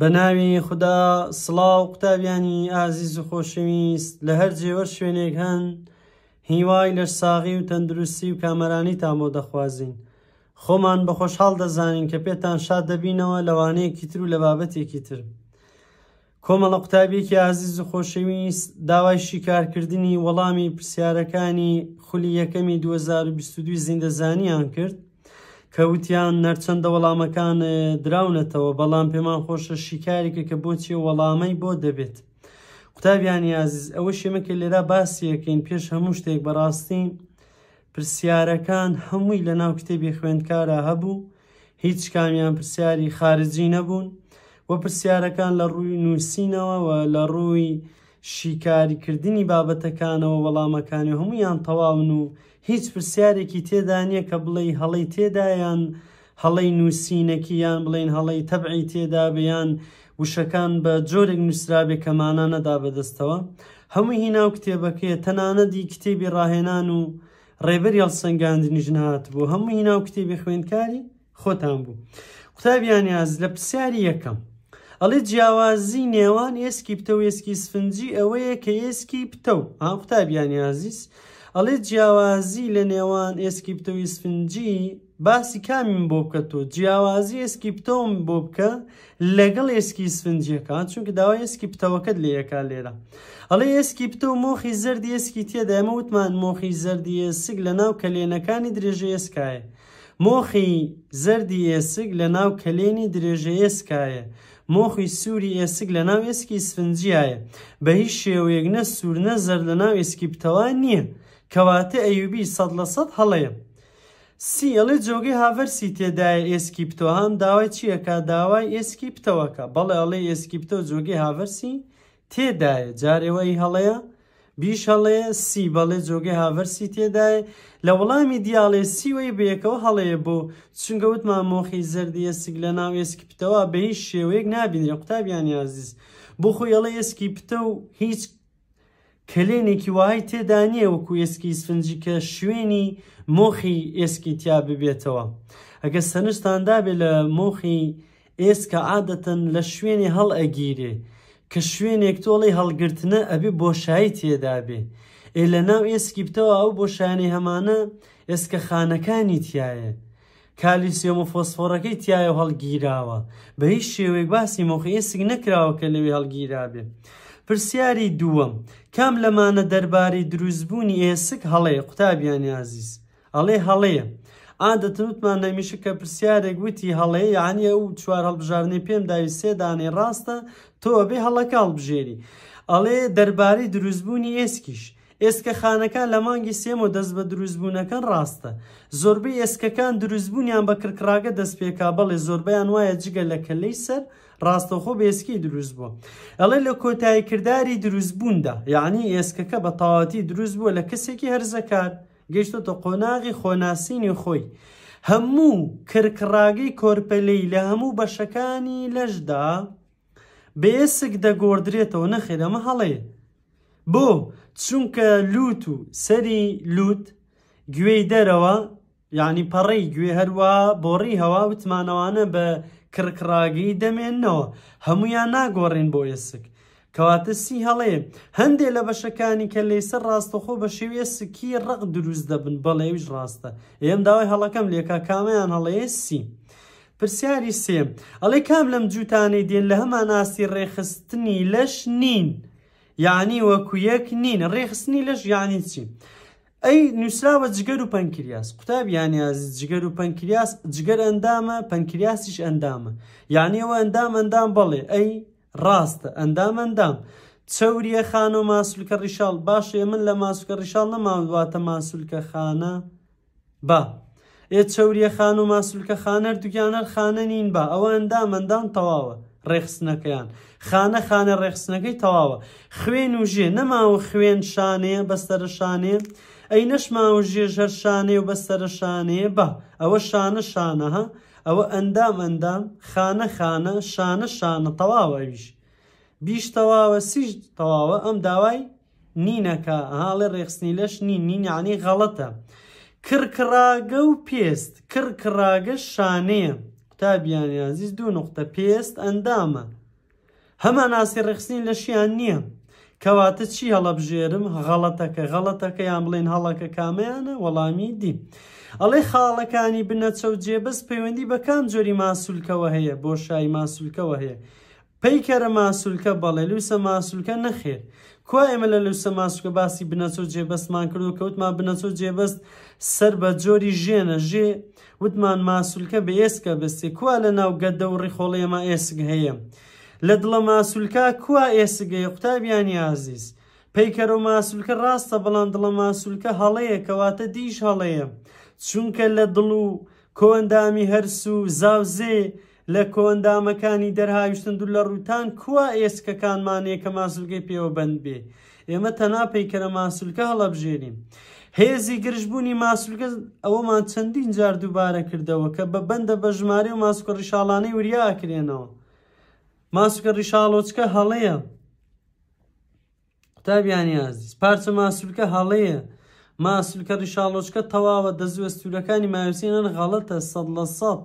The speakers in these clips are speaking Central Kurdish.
بە ناوی خوددا سڵاو قوتابیانی ئازیز و خۆشەویست لە هەر جێوە شوێنێک هەن هیوای لە ساغی و تەندروستی و کامەرانی تامۆ دەخوازیین خۆمان بە خۆشحاڵ دەزانین کە پێتان شاد دەبینەوە لەوانەیەکی تر و لە بابەتێکی تر کۆمەڵە قوتابێکی ئازیز و خۆشەویست داوای شیکارکردنی وەڵامی پرسیارەکانی خولی یەکەمی 2022 زیندەزانیان کرد کەوتیان نەرچەندە وەڵامەکان دراونەتەوە بەڵام پێمان خۆشە شیکارێکە کە بۆچی وەڵامەی بۆ دەبێت قوتابیان یازیز ئەوە شێمەکە لێرا باسیەکەین پێش هەموو شتێک بەڕاستی پرسیارەکان هەمووی لە ناو کتێبی خوێندکارە هەبوو هیچ کامیان پرسیاری خارجی نەبوون وە پرسیارەکان لە ڕووی نووسینەوە و لە ڕووی شیکاریکردنی بابەتەکانەوە وەڵامەکانی هەمویان تەواون و هیچ پرسیارێکی تێدا نییە کە بڵێ هەڵی تێدایان هەڵی نووسینەکی یان بڵین هەڵی تەبعی تێدا بیان وشەکان بە جۆرێک نووسرابێ کەمانە نەدا بەدەستەوە هەموو هیناو کتێبەکەیە تەنانەدی کتێبی ڕاهێنان و ڕێبەر یاڵ سنگاندنی ژنهات بوو هەموو هیناو کتێبی خوێندکاری خۆتان بوو قوتابیانیاز لە پرسیاری یەکەم ئەڵێ جیاوازی نێوان ئێسکی پتە و ئێسکی سفنجی ئەوەیە کە ئێسکی پتە و ئا قوتابیانی عزیز ئەڵێ جیاوازی لە نێوان ئێسکیپتەوی سفنجی باسی کامین بۆ بکە تۆ جیاوازی ئێسکیپتەوم بۆ بکە لەگەڵ ئێسکی سفنجیەکان چونکە داوای ئێسکیپتەوەکەت لەیەکا لێرە ئەڵێ ئێسکیپتە و مۆخی زەردی ئێسکی تێدامە وتمان مۆخی زەردی ئێسک لە ناو کەلێنەکانی درێژە ئێسکایە مۆخی زەردی ئێسک لە ناو کەلێنی درێژە ئێسکایە مۆخی سووری ئێسک لە ناو ئێسکی سفنجیایە بە هیچ شێوەیەک نە سوور نە زەر لە ناو ئێسکیپتەوە نییە. کەواتە ئەیوبی سەد لە سەد هەڵەیە سیڵێ جۆگەی هاڤەرسی تێدایە ئێسکیپتۆهان داوای چیەکە داوای ئێسکیپتەوەکە بەڵێ ئەڵێ ئێسکیپتۆ جۆگەی هاڤەرسی تێدایە جارێەوەی هەڵەیە بیش هەڵەیە سی بەڵێ جۆگەی هاڤەرسی تێدایە لە وەڵامی دیاڵێ سیوەی بەیەکەوە هەڵەیە بۆ چونگەوت مامۆخی زەردیە سگ لە ناو ئێسکیپتەوە بە هیچ شێوەیەک نبینێ قوتابیان یازیز بۆ خۆی ئەڵە ئێسکیپتە و هیچ کلێنێکی وای تێدا نییە وەکو ئێسکی سفنجی کە شوێنی مۆخی ئێسکی تیا ببێتەوە ئەگە سەرشتاندا بێ لە مۆخی ئێسکە عادەتەن لە شوێنی هەڵ ئەگیرێ کە شوێنێک تۆڵی هەڵگرتنە ئەبێ بۆشایی تێدا بێ ئێ لە ناو ئێسکی بتەوە ئەو بۆشانی هەمانە ئێسکە خانەکانی تایە کالیسیۆم و فۆسفۆڕەکەی تایە هەڵگیراوە بە هیچ شێوەیە باسی مۆخی ئێسک نەکراوە کە لەوێ هەڵگیرا بێ. پرسیاری دووەم کام لەمانە دەربارەی دروستبوونی ئێسک هەڵەیە قوتابیان یازیز ئەڵێ هەڵەیە ئادەتمتمان نەمیشە کە پرسیارێک وتی هەڵەیە یانە و چوار هەڵبژارنی پێم داوی سێدانێ ڕاستە تۆ بێ هەڵەکە هەڵبژێری ئەڵێ دەربارەی دروستبوونی ئێسکیش. ئێسکە خانەکان لە مانگی سێمە دەست بە دروستبوونەکەن ڕاستە زۆربەی ئێسکەکان دروستبوونیان بە کرکراگە دەست پێکا بەڵێ زۆربیان وایە جگە لە کەلەی سەر ڕاستەخۆ بێسکی دروست بووە ئەڵێ لە کۆتاییکردداری دروستبووندا یعنی ئێسکەکە بە تاواتی دروست بووە لە کەسێکی هەرزەکار گەیشتۆتە قۆناغی خۆناسینی خۆی هەموو کرکڕاگەی کۆرپەلەی لە هەموو بەشەکانی لەشدا بێسک دەگۆدرێتەوە نەخێ ئەمە هەڵەیە بۆ چونکە لووت و سەری لووت گوێی دەرەوە یعنی پەڕی گوێ هەروە بۆڕی هەوا وتمانەوانە بە کرکراگی دەمێنەوە هەمویان ناگۆڕین بۆ ئێسک کەواتە سی هەڵێ هەندێک لە بەشەکانی کە لەیسەر ڕاستەخۆ بە شێوێ سکی ڕق دروست دەبن بەڵێویش ڕاستە ئێم داوای هەڵەکەم لێکا کامیان هەڵەیە سی. پرسیاری سێم ئەڵێ کام لەم جووتانەی دێن لە هەمان ناسی ڕێخستنی لەش نین یعنی وەکو یەک نین ڕێخستنی لەش یانی چی ئەی نووسراوە جگەر و پەنکریاس قوتابیانی جگەر و پەنکریاس جگەر ئەندامە پەنکریاسیش ئەندامە یانیەوە ئەندام ئەندام بڵێ ئەی ڕاستە ئەندام ئەندام چەوریە خانە و ماسولکە ڕیشال باشێ من لە ماسوکە ڕیشال نەماواتە ماسولکە خانە با ئێ چەوریە خان و ماسولکە خانەر دوگیانەر خانە نین با ئەوە ئەندام ئەندام تەواوە ڕێخستنەکەیان خانە خانە ڕێخستنەکەی تەواوە خوێن و ژێ نەماوە خوێن شانەیە بەستەرە شانەیە ئەی نەشما و ژێژەر شانێ و بەسرە شانەیە بە ئەوە شانە شانەها ئەوە ئەندام ئەندام خانە خانە شانە شانە تەواوەویش بیش تەواوە سیش تەواوە ئەم داوای نینەکە هاڵێ ڕێخستنی لەش نین نینیانی غەڵەتە کرکراگە و پێست کرکراگە شانەیە قوتابیانیازیز دوو نقطە پێست ئەندامە هەمان ناسی ڕخستنی لەشیان نییە کەواتە چی هەڵەبژێرم غەڵەتەکە غەڵەتەکە یان بڵێن هەڵەکە کامیانە وەڵامی دی. ئەڵێ خاڵەکانی بنەچە و جێبەست پەیوەندی بەکان جۆری ماسوولکەوە هەیە بۆ شای ماسوولکەوە هەیە. پیکەرە ماسوولکە بەڵێ لوسە ماسوولکە نەخێر کو ئێمە لە لەوسە ماسوکە باسی بنەچۆ جێبەستمان کرد و کەوتمان بنەچۆ جێبەست سەر بە جۆری ژێنە ژێ وتمان ماسوولکە بە ئێسکە بەستی کوا لە ناو گەدە و ڕیخۆڵێمە ئێسک هەیە. لە دڵە ماسولکە کوا ئێسگەی قوتابیانی عزیز پەیکەرە و ماسولکە ڕاستە بەڵام دڵە ماسولکە هەڵەیە کەواتە دیش هەڵەیە چونکە لە دڵ و کۆندامی هەرس و زاوزێ لە کۆندامەکانی دەرهاویشتن دوور لە ڕووتان کوا ئێسکەکانمانەیە کە ماسولگەی پێوە بند بێ ئێمە تەنا پەیکەرە ماسولکە هەڵەبژێریم. هێزی گرژبوونی ماسولگە ئەوەمان چەندین جار دووبارە کردەوە کە بە بەندە بە ژمارە و ماسکۆ ڕشاڵانەی وریاکرێنەوە. ماسوکە ڕیشاڵۆچکە هەڵەیە قوتابیانی ئازیز پارچە ماسوولکە هەڵەیە ماسوولکە ڕیشاڵۆچکە تەواوە دەزوەستورەکانی ماوسینەن غەڵەتە سەد لە سەد.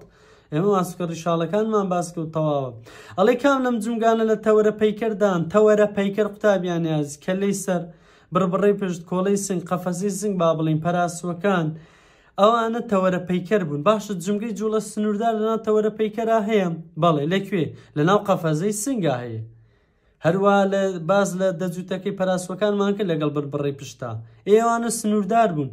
ئێمە ماسکە ڕیشالەکانمان باسکە و تەواوە ئەڵێ کام لەم جونگانە لە تەوەرە پەیکردان تەوەرە پەیکر قوتابیان یاز کە لی سەر بربڕی پشت کۆڵی سنگ قەفەزی زنگ با بڵین پەراسوەکان ئەوانە تەوەرە پەیکەر بوون باشە جمگەی جوڵە سنووردار لەنا تەوەرە پەیکەرا هەیە بەڵێ لەکوێ لە ناو قەفەزەی سنگا هەیە هەروە لە باز لە دەجووتەکەی پەراسوەکانمان کرد لەگەڵ بربڕی پشتا ئێوانە سنووردار بوون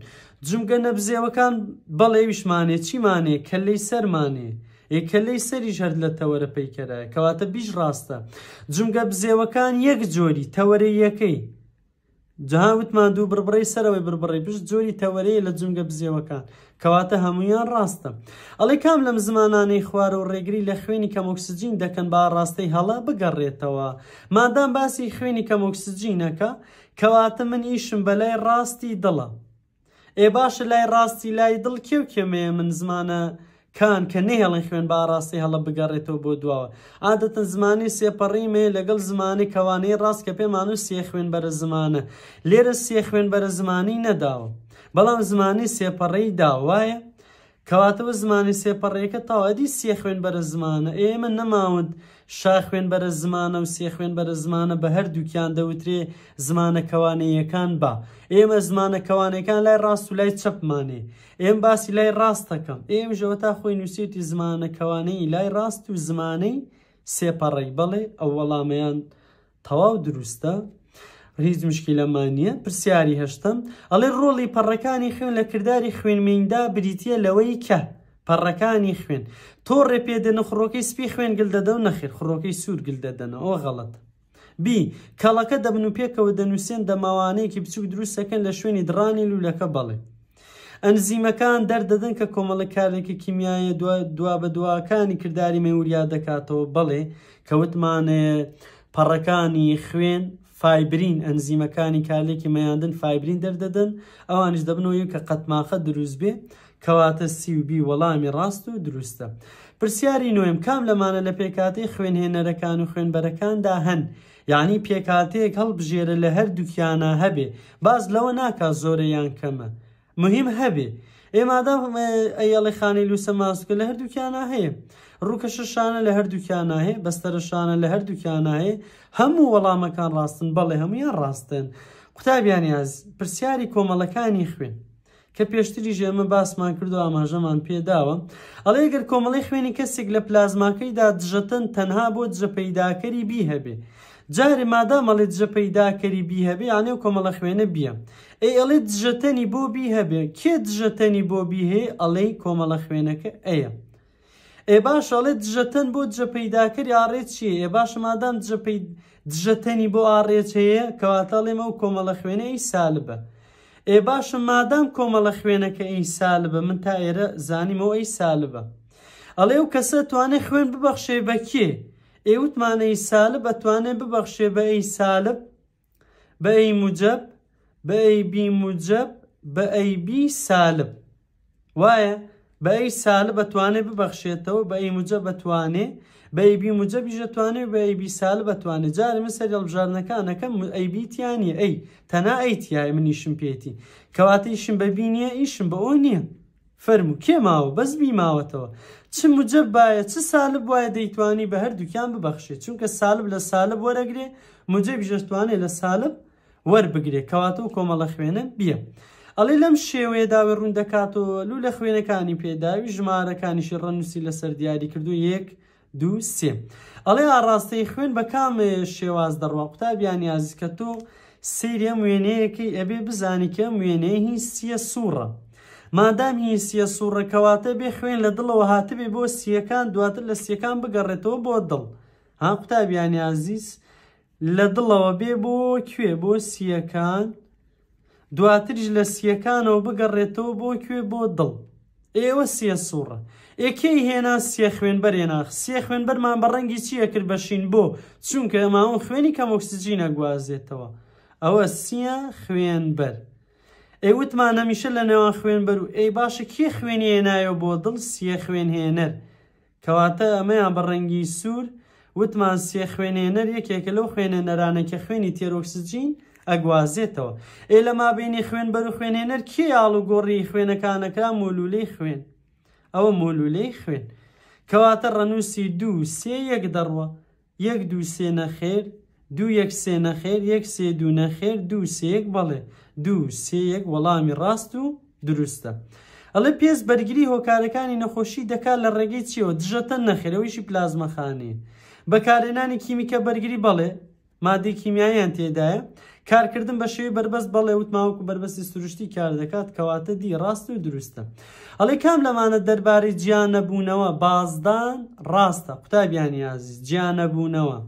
جمگە نەبزیەوەکان بەڵێ ویشمانێ چیمانێ کەلەی سەرمانێ ئێکەلەی سەری هەر لە تەوەرە پەیکەرە کەواتە بیش ڕاستە جمگە بزێوەکان یەک جۆری تەوەرە یەکەی جەها وتمان دوو بربڕی سەرەوەی بربڕی پشت جۆری تەوەرەیە لە جونگە بزیەوەکان کەواتە هەمویان ڕاستە ئەڵی کام لەم زمانانەی خوارە و ڕێگری لە خوێنی کەم ئۆکسسیجین دەکەن با ڕاستەی هەڵا بگەڕێتەوە مادام باسی خوێنی کەم ئۆکسسیجینەکە کەواتە من ئیشم بەلای ڕاستی دڵە ئێ باشە لای ڕاستی لای دڵ کێو کێمەیە من زمانە کان کە نێڵێن خوێن باڕاستی هەڵە بگەڕێتەوە بۆ دواوە عادەتەن زمانی سێپەڕیمێ لەگەڵ زمانی کەوانەی ڕاست کە پێمان و سێ خوێن بەرە زمانە لێرە سێ خوێن بەرە زمانی نەداوە بەڵام زمانی سێپەڕی داوایە کەواتەوە زمانی سێپەڕێکە تاوادی سێ خوێن بەرە زمانە ئێمە نەماوند شا خوێن بەرە زمانە و سێ خوێن بەرە زمانە بە هەردووکیان دەوترێ زمانەکەوانەیەکان با ئێمە زمانەکەوانەکان لای ڕاست و لای چەپمانێ ئێم باسی لای ڕاستەکەم ئێم ژەوە تا خۆی نووسێتی زمانەکەوانەی لای ڕاست و زمانەی سێپەڕی بەڵێ ئەو وەڵامەیان تەواو دروستە هیچ مشکیلەمان نیە پرسیاری هەشتم ئەڵێ ڕۆڵی پەڕەکانی خوێن لە کردداری خوێنمیندا بریتە لەوەی کە پەڕەکانی خوێن تۆ ڕێپێدەن خڕۆکی سپی خوێن گل دەدە و نەخیر خڕۆکی سوور گل دەدەنە ئەو غەڵەت بی کەڵەکە دەبن و پێکەوە دەنووسێن دەماوانەیەکی بچوک دروستەکەن لە شوێنی دڕانی لولەکە بەڵێ ئەنزیمەکان دەردەدەن کە کۆمەڵە کارێکی کیمیایە دوا بە دواکانی کردداری مەوریا دەکاتەوە بڵێ کەوتمانێ پەڕەکانی خوێن فایبرین ئەنزیمەکانی کارلێکی مەیاندن فایبرین دەردەدەن ئەوانش دەبنەوەی کە قەتماخە دروست بێ کەواتە سیوبی وەڵامی ڕاست و دروستە. پرسیاری نوێم کام لەمانە لە پێکاتی خوێنهێنەرەکان و خوێنبەرەکاندا هەن. یعنی پێکاتەیەک هەڵبژێرە لە هەردووکیانە هەبێ باز لەوە ناکا زۆرەیان کەمە. مهم هەبێ ئێمادا ئەیڵی خانی لوسە ماسکە لە هەردووکیانە هەیە ڕووکەشەشانە لە هەردووکیانە هەیە بەستەرشانە لە هەردووکیانە هەیە هەموو وەڵامەکان ڕاستن بەڵێ هەمویان ڕاستن قوتابیانیاز پرسیاری کۆمەڵەکانی خوێن کە پێشتری ژێمە باسمان کردو ئاماژەمان پێداوە ئەڵێ گەر کۆمەڵی خوێنی کەسێک لە پلازماکەیدا دژەتەن تەنها بۆ جەپەیداکەری بی هەبێ جارێ مادامەڵێت جە پەیداکەری بی هەبێ یانێ و کۆمەڵە خوێنە بیە ئەی ئەڵێ دژەتەنی بۆ بی هەبێ کێ دژەتەنی بۆ بی هەیە ئەڵێ کۆمەڵە خوێنەکە ئەیە ئێ باشەڵێ دژەتەن بۆ جە پەیداکەری ئاڕێ چیە ئێ باش مادام دژەتەنی بۆ ئاڕێچ هەیە کەواتەڵێمە و کۆمەڵە خوێنەی سالبە. ئێ باشە مادام کۆمەڵە خوێنەکە ئەی سالبە من تا ئێرە زانیمەوە ئەی سالبە. ئەڵێ و کەسە توانێ خوێن ببەخشێ بەکێ ئێوتمانەی سالب ئەتوانێ ببەخشێ بە ئەی سالب بە ئەی مجەب بە ئەی بی مجەب بە ئەی بی سالب وایە بە ئەی سالب ئەتوانێ ببەخشێتەوە بە ئەی مجە بەتوانێ بە ئەی بی مجە بیژەتوانێ بە ئەی بی سالب بەتوانێت جارمە سەر هەڵبژارنەکانەکەم ئەی بیتیانە ئەی تەنا ئەیتیای منیشم پێێتی کەواتە ئیشم بەبی نییە ئیشم بە ئەو نییە فەرمو کێ ماوە بەس بیماوەتەوە چ مجب باە چ سالب وایە دەیتوانی بە هەردووکیان ببەخشێت چونکە سالب لە سالب وەرەگرێ مجب ژەشتوانێ لە سالب وەربگرێ کەواتەوە کۆمەڵە خوێنە بیە. ئەڵێ لەم شێوەیەداوە ڕوون دەکاتەوە لوو لە خوێنەکانی پێداوی ژمارەکانیشی ڕەنووسی لەسەر دیاری کردو یەک دو سێ. ئەڵێ ئاڕاستەی خوێن بە کام شێواز دەڕوا قوتابیانی یازیکە تۆ سریە وێنەیەکی ئەبێ بزانی کە وێنەیەی سیە سوورە. مادامی سیە سوڕەکەواتە بێ خوێن لە دڵەوە هاتبێ بۆ سیەکان دواتر لە سیەکان بگەڕێتەوە بۆ دڵ ها قوتابیانی عزیز لە دڵەوە بێ بۆ کوێ بۆ سیەکان دواترش لە سیەکانەوە بگەڕێتەوە بۆ کوێ بۆ دڵ ئێوە سیە سوڕە ئێکەی هێنا سیە خوێنبەرێناخ سیە خوێنبەرمان بە ڕەنگی چییە کرد بەشین بۆ چونکە ئەماون خوێنی کەم ئۆکسسیجینە گوازێتەوە ئەوە سیە خوێنبەر. ئێوتمان نەمیشە لە نێوان خوێن بەر و ئەی باشە کێ خوێنی هێنایەوە بۆ دڵ سیە خوێن هێنەر کەواتە ئەمەیان بە ڕەنگی سوور وتمان سێ خوێنێنەر یەکێکە لەو خوێنێنەرانە کە خوێنی تێرۆکسجین ئەگوازێتەوە ئێ لە مابینی خوێن بەر و خوێنێنەر کێ یاڵ و گۆڕی خوێنەکانەکە مولولەی خوێن ئەوە مولولەی خوێن کەواتە ڕەنووسی دوو سێ یەک دەڕوە یەک دوو سێ نەخێر دوو یەک سێ نەخێر یەک سێ دوو نەخێر دوو سێک بەڵێ دوو سەیەک وەڵامی ڕاست و دروستە. ئەڵێ پێست بەرگری هۆکارەکانی نەخۆشی دەکات لە ڕێگەی چیەوە دژەتە نەخێرەوەیشی پلازمەخانێ. بەکارێنانی کیمیکە بەرگری بەڵێ مادەی کیمیاییان تێدایە کارکردن بە شێوی بربەست بەڵێ وتماوەکو بربەستی سروشتی کار دەکات کەواتە دی ڕاست و دروستە ئەڵێ کام لەمانە دەربارەی گیان نەبوونەوە بازدان ڕاستە قوتابیانی یازیز گیان نەبوونەوە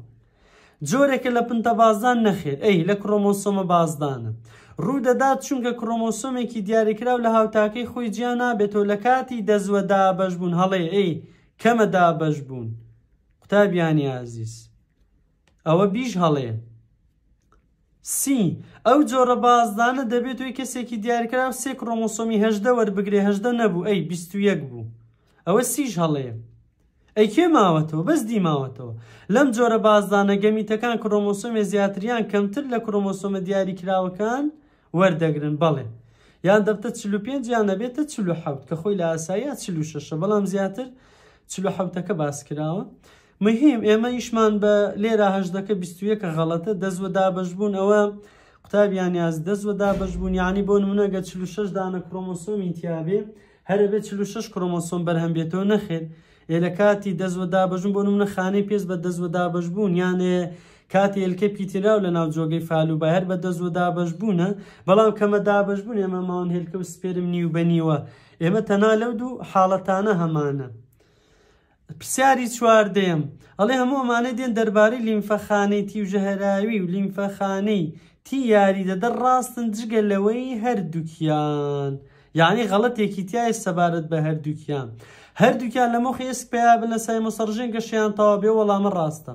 جۆرێکە لە پنتە بازدان نەخێت ئەی لە کڕۆمۆسۆمە بازدانە ڕوودەدات چونکە کرۆمۆسۆمێکی دیاریکراو لە هاوتاکەی خۆی جیان نابێتەوە لە کاتی دەزوە دابەش بوون هەڵێ ئەی کەمە دابەش بوون قوتابیانی عزیز ئەوە بیش هەڵێ سی ئەو جۆرە بازدانە دەبێت توی کەسێکی دیارکراو سێ کرۆمۆسۆمی هەشدە وەربگرێ هەشدە نەبوو ئەی 21 بوو ئەوە سیش هەڵەیە ئەیکێ ماوەتەوە بەس دیماوەتەوە لەم جۆرە بازدانە گەمیتەکان کرۆمۆسۆمێ زیاتریان کەمتر لە کرۆمۆسۆمە دیاریکراوەکان وەردەگرن بەڵێ یان دەبتە چ پێ یان نەبێتە چلو حوت کە خۆی لە ئاساییە چلو شەشە بەڵام زیاتر چلو حوتەکە باس کراوە مهم ئێمە ئیشمان بە لێرە هەشدەکە بیستویەکە غەڵەتە دەزوە دابشبوون ئەوە قوتابیان یاز دەزوە دابشبوون یانی بۆ نمونەگە چلو شش دانە کرۆمۆسۆمی تیاابێ هەرە بێت چلو شش کرۆمۆسۆم بەرهەمبێتەوە نەخێت ئێ لە کاتی دەزوە دابژون بۆ نمونە خانەی پێست بە دەزوە دابشبوون یانێ کاتی ئەلکە پیترااو لە ناوجۆگەی فالوبە هەر بە دەست و دابش بوونە بەڵام کەمە دابش بوون ئێمە ماوەن هلکە و سپێرم نیو بەنیوە ئێمە تەنا لەو دوو حاڵەتانە هەمانە. پرسیاری چواردەیەم ئەڵێ هەموو ئەمانە دێن دەربارەی لیمفەخانەی تیژەهراوی و لیمفەخانەی تی یاری دەدە ڕاستن جگە لەوەی هەردووکیان یعنی غەڵەتێکی تایە سەبارەت بە هەردووکیان هەردووکیان لە مۆخی ئێسک پیا بن لە سای مەسەرژین گەشیان تاوا بێ وەڵامە ڕاستە.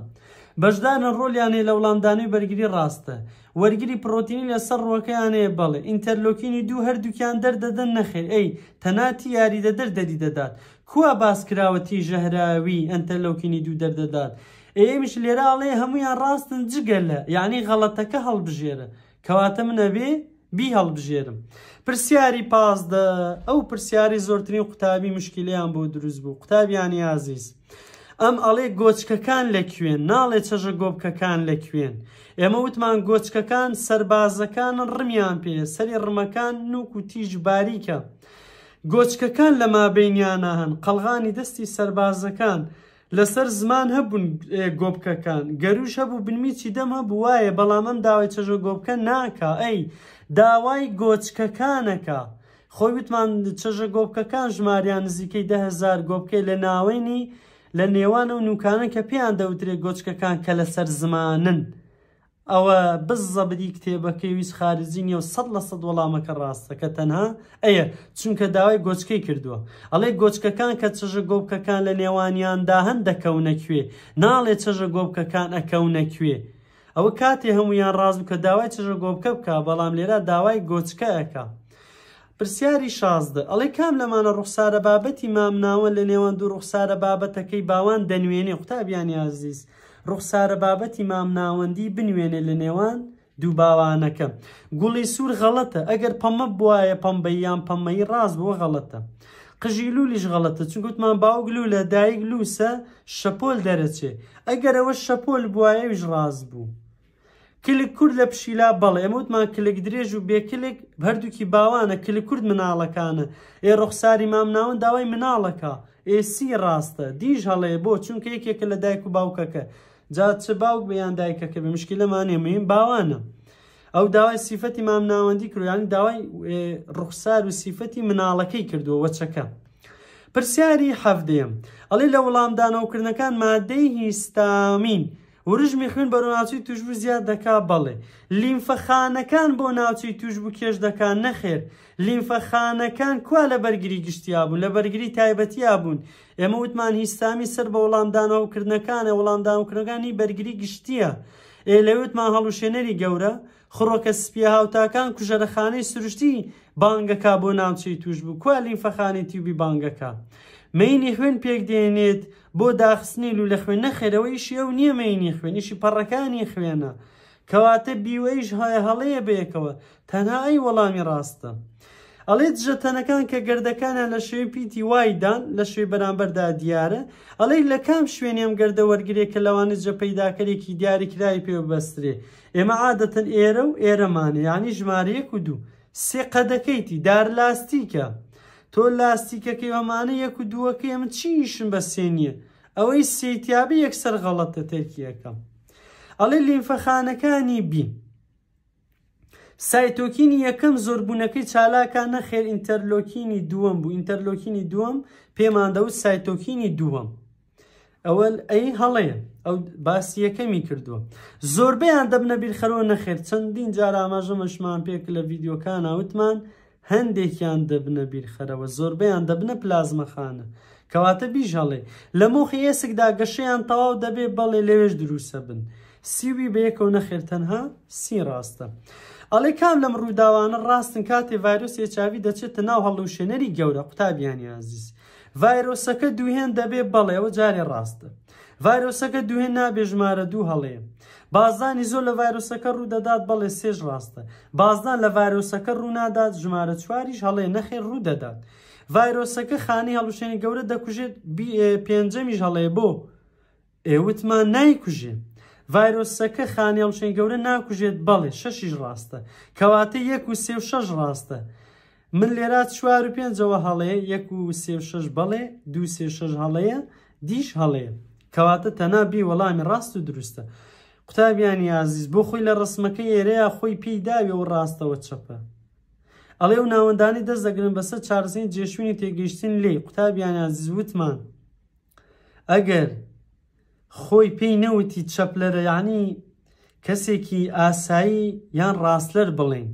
بەشدارن ڕۆلیانێ لە وڵامدانی بەرگری ڕاستە وەرگری پرۆتینی لەسەر ڕۆکەیانەیە بڵێ ئینتەرلۆکینی دوو هەردووکیان دەردەدەن نەخێ ئەی تەناتی یاریدە دەردەری دەدات کووە باسکراوەتی ژەهراوی ئەتەرلۆکینی دوو دەردەدات ئێمش لێراڵێ هەمویان ڕاستن جگەلە یعنی غەڵەتەکە هەڵبژێرە کەواتە منەبێ بی هەڵبژێرم پرسیاری پازدە ئەو پرسیاری زۆرترین قوتابی مشکلیان بۆ دروست بوو قوتابیانی عزیز. ئەم ئەڵێ گۆچکەکان لەکوێن ناڵێ چەژە گۆبکەکان لەکوێن ئێمە وتمان گۆچکەکان سربازەکان ڕمیان پێ سەری ڕمەکان نوک و تیژ باریکە گۆچکەکان لە مابینیانە هەن قەلغانی دەستی سربازەکان لەسەر زمان هەبوون گۆبکەکان گەروش هەبوو بنمیی دەم هەبوو وایە بەڵامەم داوای چەژە گۆبکە ناکە ئەی داوای گۆچکەکانەکە. خۆی وتمان چەژە گۆبکەکان ژماریان نزیکەی دههزار گۆبکەی لە ناوێنی لە نێوانە و نوکانن کە پێیان دەوترێت گۆچکەکان کە لە سەر زمانن ئەوە بز زەبدی کتێبەکەی ویست خارجی نیە و سەد لە سەد وەڵامەکە ڕاستە کە تەنها ئەیە چونکە داوای گۆچکەی کردووە ئەڵێ گۆچکەکان کە چژە گۆبکەکان لە نێوانیاندا هەند دەکەونەکوێ ناڵێ چژە گۆبکەکان ئەکەونەکوێ. ئەوە کاتێ هەمویان ڕازم کە داوای چژە گۆبکە بکە بەڵام لێرە داوای گۆچکەکە. پرسیاری شازدە ئەڵێ کام لەمانە ڕوخسارە بابەتی مامناوە لە نێوان دوو ڕوخسارە بابەتەکەی باوان دەنوێنێ قوتابیانی عزیز ڕوخسارە بابەتی مامناوەندی بنوێنێ لە نێوان دوو باوانەکە گوڵی سوور غەڵەتە ئەگەر پەمە بواە پەمبەیان پەمەی ڕاز بۆ غەڵەتە قژی لولیش غەڵەتە چون گوتمان باوگللو لە دایک لووسە شەپۆل دەرەچێ ئەگەر ئەوە شەپۆل بواەویش ڕاز بوو. کلک کورد لە پشیلا بەڵێ ئەمەوتمان کلک درێژ و بێکلک هەردووکی باوانە کلک کورد مناڵەکانە ئێ ڕۆخساری مام ناون داوای مناڵەکە ئێسی ڕاستە دیژ هەڵەیە بۆ چونکە یەکێکە لە دایک و باوکەکە جات چ باوک بەیان دایکەکە بە مشکلەمانێ مین باوانە ئەو داوای سیفەتی مام ناوەندی کرویان داوای ڕوخسار و سیفەتی مناڵەکەی کردووە وەچەکە. پرسیاری حەفدەیەم ئەڵێ لە وەڵامدانەوەکردنەکان مادەی هیستامین وژمی خوێن بەرە ناوچی توشبوو زیاد دەکا بەڵێ لیمفەخانەکان بۆ ناوچی توشبوو کێش دەکا نەخێر لیمفەخانەکان کوا لە بەرگری گشتیا بوون لە بەرگری تایبەتیا بوون ئێمە وتمان هیستامی سەر بە وەڵامدانەوەکردنەکانە وەڵامدانوکردەکانی بەرگری گشتیە ئێ لەوتمان هەڵوشێنەری گەورە خڕۆکە سپی هاوتاکان کوژەرەخانەی سروشتی بانگەکە بۆ ناوچەی توش بوو کوا لیمفەخانی تیوبی بانگەکە. مینی خوێن پێک دێنێت بۆ داخستنی لو لە خوێن نەخێرەوەی شێو نییە مینی خوێنیشی پەڕەکانی خوێنە کەواتە بیوەیش هەیە هەڵەیە بێکەوە تەنها ئەی وەڵامی ڕاستە. ئەڵێت ژەتەنەکان کە گردەکانە لە شوێن پیتی وایدان لە شوێ بەرامبەردا دیارە ئەڵێ لە کام شوێنیم گەردە وەرگێ کە لەوانت جە پەیداکەرێکی دیاری کرای پێ بەسترێ ئێمە عادەتەن ئێرە و ئێرەمانە ینی ژمارەیەک و دوو سێ قەدەکەیتی دار لاستیکە تۆ لاستیکەکەی ئەمانە یەک و دووەکە ئەمە چیشم بە سێنیە ئەوەی سێتیابی یەکسەر غەڵەتە تێکیەکەم ئەڵێ لینفەخانەکانی بین سایتۆکینی یەکەم زۆربوونەکەی چالاکانە خێر ئینتەرلۆکینی دووەم بوو ئینتەرلۆکینی دووەم پێماندەوت سایتۆکینی دووەم ئەوە ئەی هەڵەیە ئەو باسی یەکەمی کردووە زۆربیان دەبنە بیرخەرەوە نەخێر چەندین جار ئاماژەمەشمان پێک لە ڤیددیوکان ئاوتمان هەندێکیان دەبنە بیرخەرەوە زۆربەیان دەبنە پلازمەخانە کەواتە بیژەڵێ لە مۆخی ئێسکدا گەشەیان تەواو دەبێ بەڵێ لەوێش دروسە بن سیوی بەیەکەوە نەخێرتەنها سی ڕاستە. ئەڵێ کام لەم ڕووداوانە ڕاستن کاتێ ڤایرۆس ێچاوی دەچێتە ناو هەڵوشێنەری گەورە قوتابیانی عزیز. ڤایرۆسەکە دوهێن دەبێ بەڵێەوە جارێ ڕاستە. ڤایرۆسەکە دوهێن نابێژمارە دوو هەڵەیە. بازانی زۆر لە ڤایرۆسەکە ڕوودەدات بەڵێ سێژ ڕاستە بازدان لە ڤایرۆسەکە ڕوونادات ژمارە چواریش هەڵێ نەخێ ڕوودەدات ڤایرۆسەکە خانی هەڵوشێنی گەورە دەکوژێت پێنجەمیش هەڵێ بۆ ئێوتمان نایکوژێ ڤایرۆسەکە خانی هەڵوشێن گەورە ناکوژێت بەڵێ شەشیش ڕاستە کەواتە یەک و سێ و شەش ڕاستە. من لێرا چوار و پێنجەوە هەڵەیە یەک و سێ شش بەڵێ دو سێ شش هەڵەیە دیش هەڵەیە کەواتە تەنابی وەڵامی ڕاست و دروستە قوتابیانی عزیز بۆ خۆی لە ڕسمەکە ئێرەیە خۆی پێی داوێ و ڕاستەوە چەپە ئەڵێ و ناوەندانی دەست دەگرن بەسەر چارزین جێشوینی تێگەیشتن لێ قوتابیان عزیز وتمان ئەگەر خۆی پێی نەوتی چەپلەرەیانی کەسێکی ئاسایی یان ڕاستلەر بڵین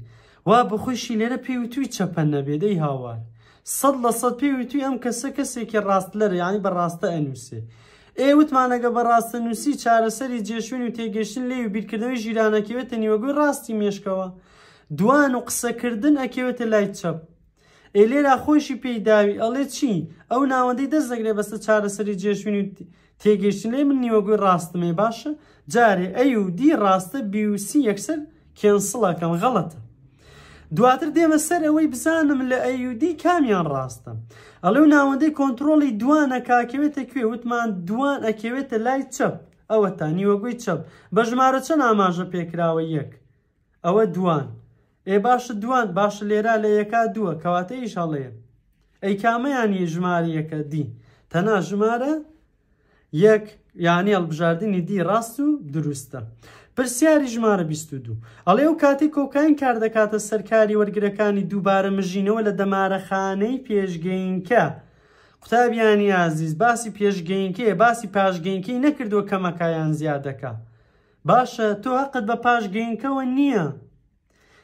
وا بەخۆشی لێرە پێیوتوی چەپەن نەبێدەی هاوار سەد لە سەد پێیوتوی ئەم کەسە کەسێکی ڕاستلەر یانی بە ڕاستە ئەنووسێ ئێوتمانەگە بە ڕاستە نووسی چارەسەری جێشوین و تێگەشتن لێ و بیرکردەوەی ژیرانەکەوێتە نیوەگوی ڕاستی مێشکەوە دوان و قسەکردن ئەکەوێتە لای چەپ ئێ لێرا خۆشی پێیداوی ئەڵێ چی ئەو ناوەندەی دەست دەگرێ بەستە چارەسەری جێشوین و تێگەشتن لێ من نیوەگوی ڕاستمێ باشە جارێ ئەی و دی ڕاستە بیوسی یەکسەر کێنسڵەکەم غەڵەتە دواتر دێمە سەر ئەوەی بزانم لە ئەیودی کامیان ڕاستە ئەڵێ و ناوەندەی کۆنتترۆڵی دوانە کاکەوێتە کوێ وتمان دوان ئەکەوێتە لای چەپ ئەوە تانیوەگوی چەپ بە ژمارە چەند ئاماژە پێکراوە یەک ئەوە دوان ئێ باشە دوان باشە لێرا لە یەکا دووە کەواتە ئیشەڵەیە ئەی کامەیانی ژمارە یەکە دی تەنا ژمارە یەک یانی هەڵبژاردننی دی ڕاست و دروستە پرسیاری ژمارە 22 ئەڵێ و کاتی کۆکان کار دەکاتە سەرکاری وەرگەکانی دووبارە مژینەوە لە دەمارەخانەی پێشگەینکە. قوتابیانی عزیز باسی پێشگەینکەیە باسی پاشگەینکەی نەکردووە کەمەکایان زیاد دەکە. باشە تۆ حقت بە پاشگەینکەوە نییە.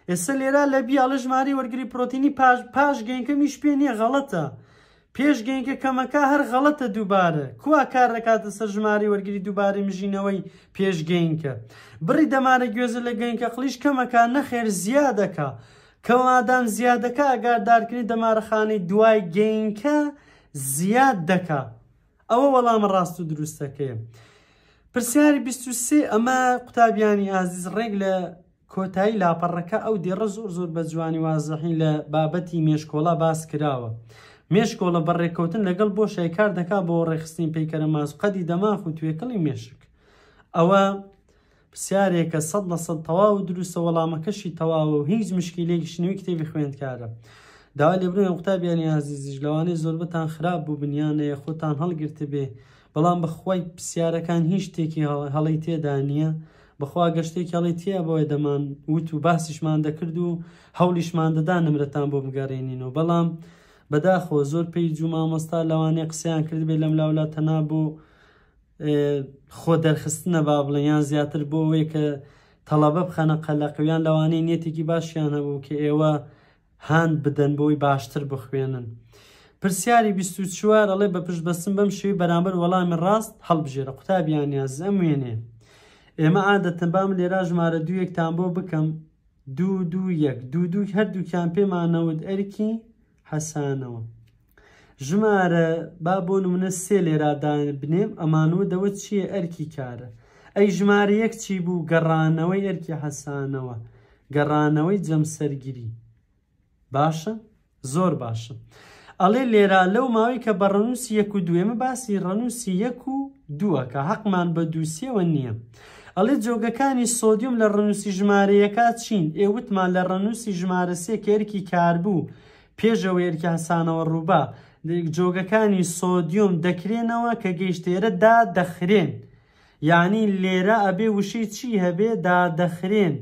ئێستا لێرە لە بیاڵە ژماری وەرگری پرۆتینی پاشگەینکەمیش پێ نییە غەڵەتە. پێشگەینکە کەمەکە هەر غەڵەتە دووبارە کوا کار دەکاتە سەر ژماری وەرگری دووبارەی مژینەوەی پێشگەینکە بڕی دەمارە گوێزە لە گەینکە خلیش کەمەکە نەخێر زیادەکە کەوادان زیادەکە ئەگاردارکردنی دەمارەخانەی دوای گەینکە زیاد دەکا ئەوە وەڵام ڕاست و دروستەکەی پرسیاری 23 ئەمە قوتابیانی ئازیز ڕێک لە کۆتایی لاپەڕەکە ئەو دێڕە زۆر زۆر بە جوانی وازەحین لە بابەتی مێشکۆڵا باس کراوە. مێشکۆڵە بەڕێکەوتن لەگەڵ بۆ شایکار دەکا بۆ ڕێخستنی پیکەرە ماس قەدی دەماخ و توێکەڵی مێشک ئەوە پرسیارێکە سە لە سەد تەواو و دروستە وەڵامەکەشی تەواوە و هیچ مشکیلێکی شنووی کتێبی خوێندکارە داوا لێبرن قوتابیانی هازیزیش لەوانەیە زۆربەتان خراپ بوو بنیانەیە خۆتان هەڵگرتە بێ بەڵام بەخوای پرسیارەکان هیچ شتێکی هەڵی تێدا نییە بەخوا گەشتێکی هەڵی تێە بۆی دەمان وت و باسیشمان دەکرد و هەولیشمان دەدا نمرەتان بۆ بگەڕێنینەوە بەڵام بەداخۆ زۆر پێی جومامۆستا لەوانەیە قسەیان کرد بێ لەم لاولا تەنا بوو خۆ دەرخستنە با بڵیان زیاتر بۆ ئەوەی کە تەڵەبە بخەنە قەلەقویان لەوانەی نیەتێکی باشیان هەبوو کە ئێوە هاان بدەن بۆی باشتر بخوێنن. پرسیاری 24 ئەڵێ بە پشت بەسم بەم شوی بەرامبەر وەڵامی ڕاست هەڵبژێرە قوتابیانیا زەم وێنێ. ئێمە عادەتەن بام لێرا ژمارە دوویەکتان بۆ بکەم دوو دوو یەک دوو دوو هەردووکیان پێمانەوت ئەرکی حەسانەوە ژمارە با بۆ نمونە سێ لێرادان بنێم ئەمانوە دەوە چییە ئەرکی کارە ئەی ژمارە یەک چی بوو گەڕانەوەی ئەرکی حەسانەوە گەڕانەوەی جەمسەرگیری باشە زۆر باشە ئەڵێ لێرا لەو ماوەی کە بە ڕەنووسی یەک و دوێمە باسی ڕەنووسی یەک و دووە کە حەقمان بە دووسیەوە نییە ئەڵێ جۆگەکانی سۆدیوم لە ڕەنووسی ژمارەیەکە چین ئێوتمان لە ڕەنووسی ژمارە سێ کێرکی کار بوو پێشەوە یەرکیاسانەوە ڕووبا جۆگەکانی سۆدیۆم دەکرێنەوە کە گەیشتێرە دادەخرێن یانی لێرە ئەبێ وشی چی هەبێ دادەخرێن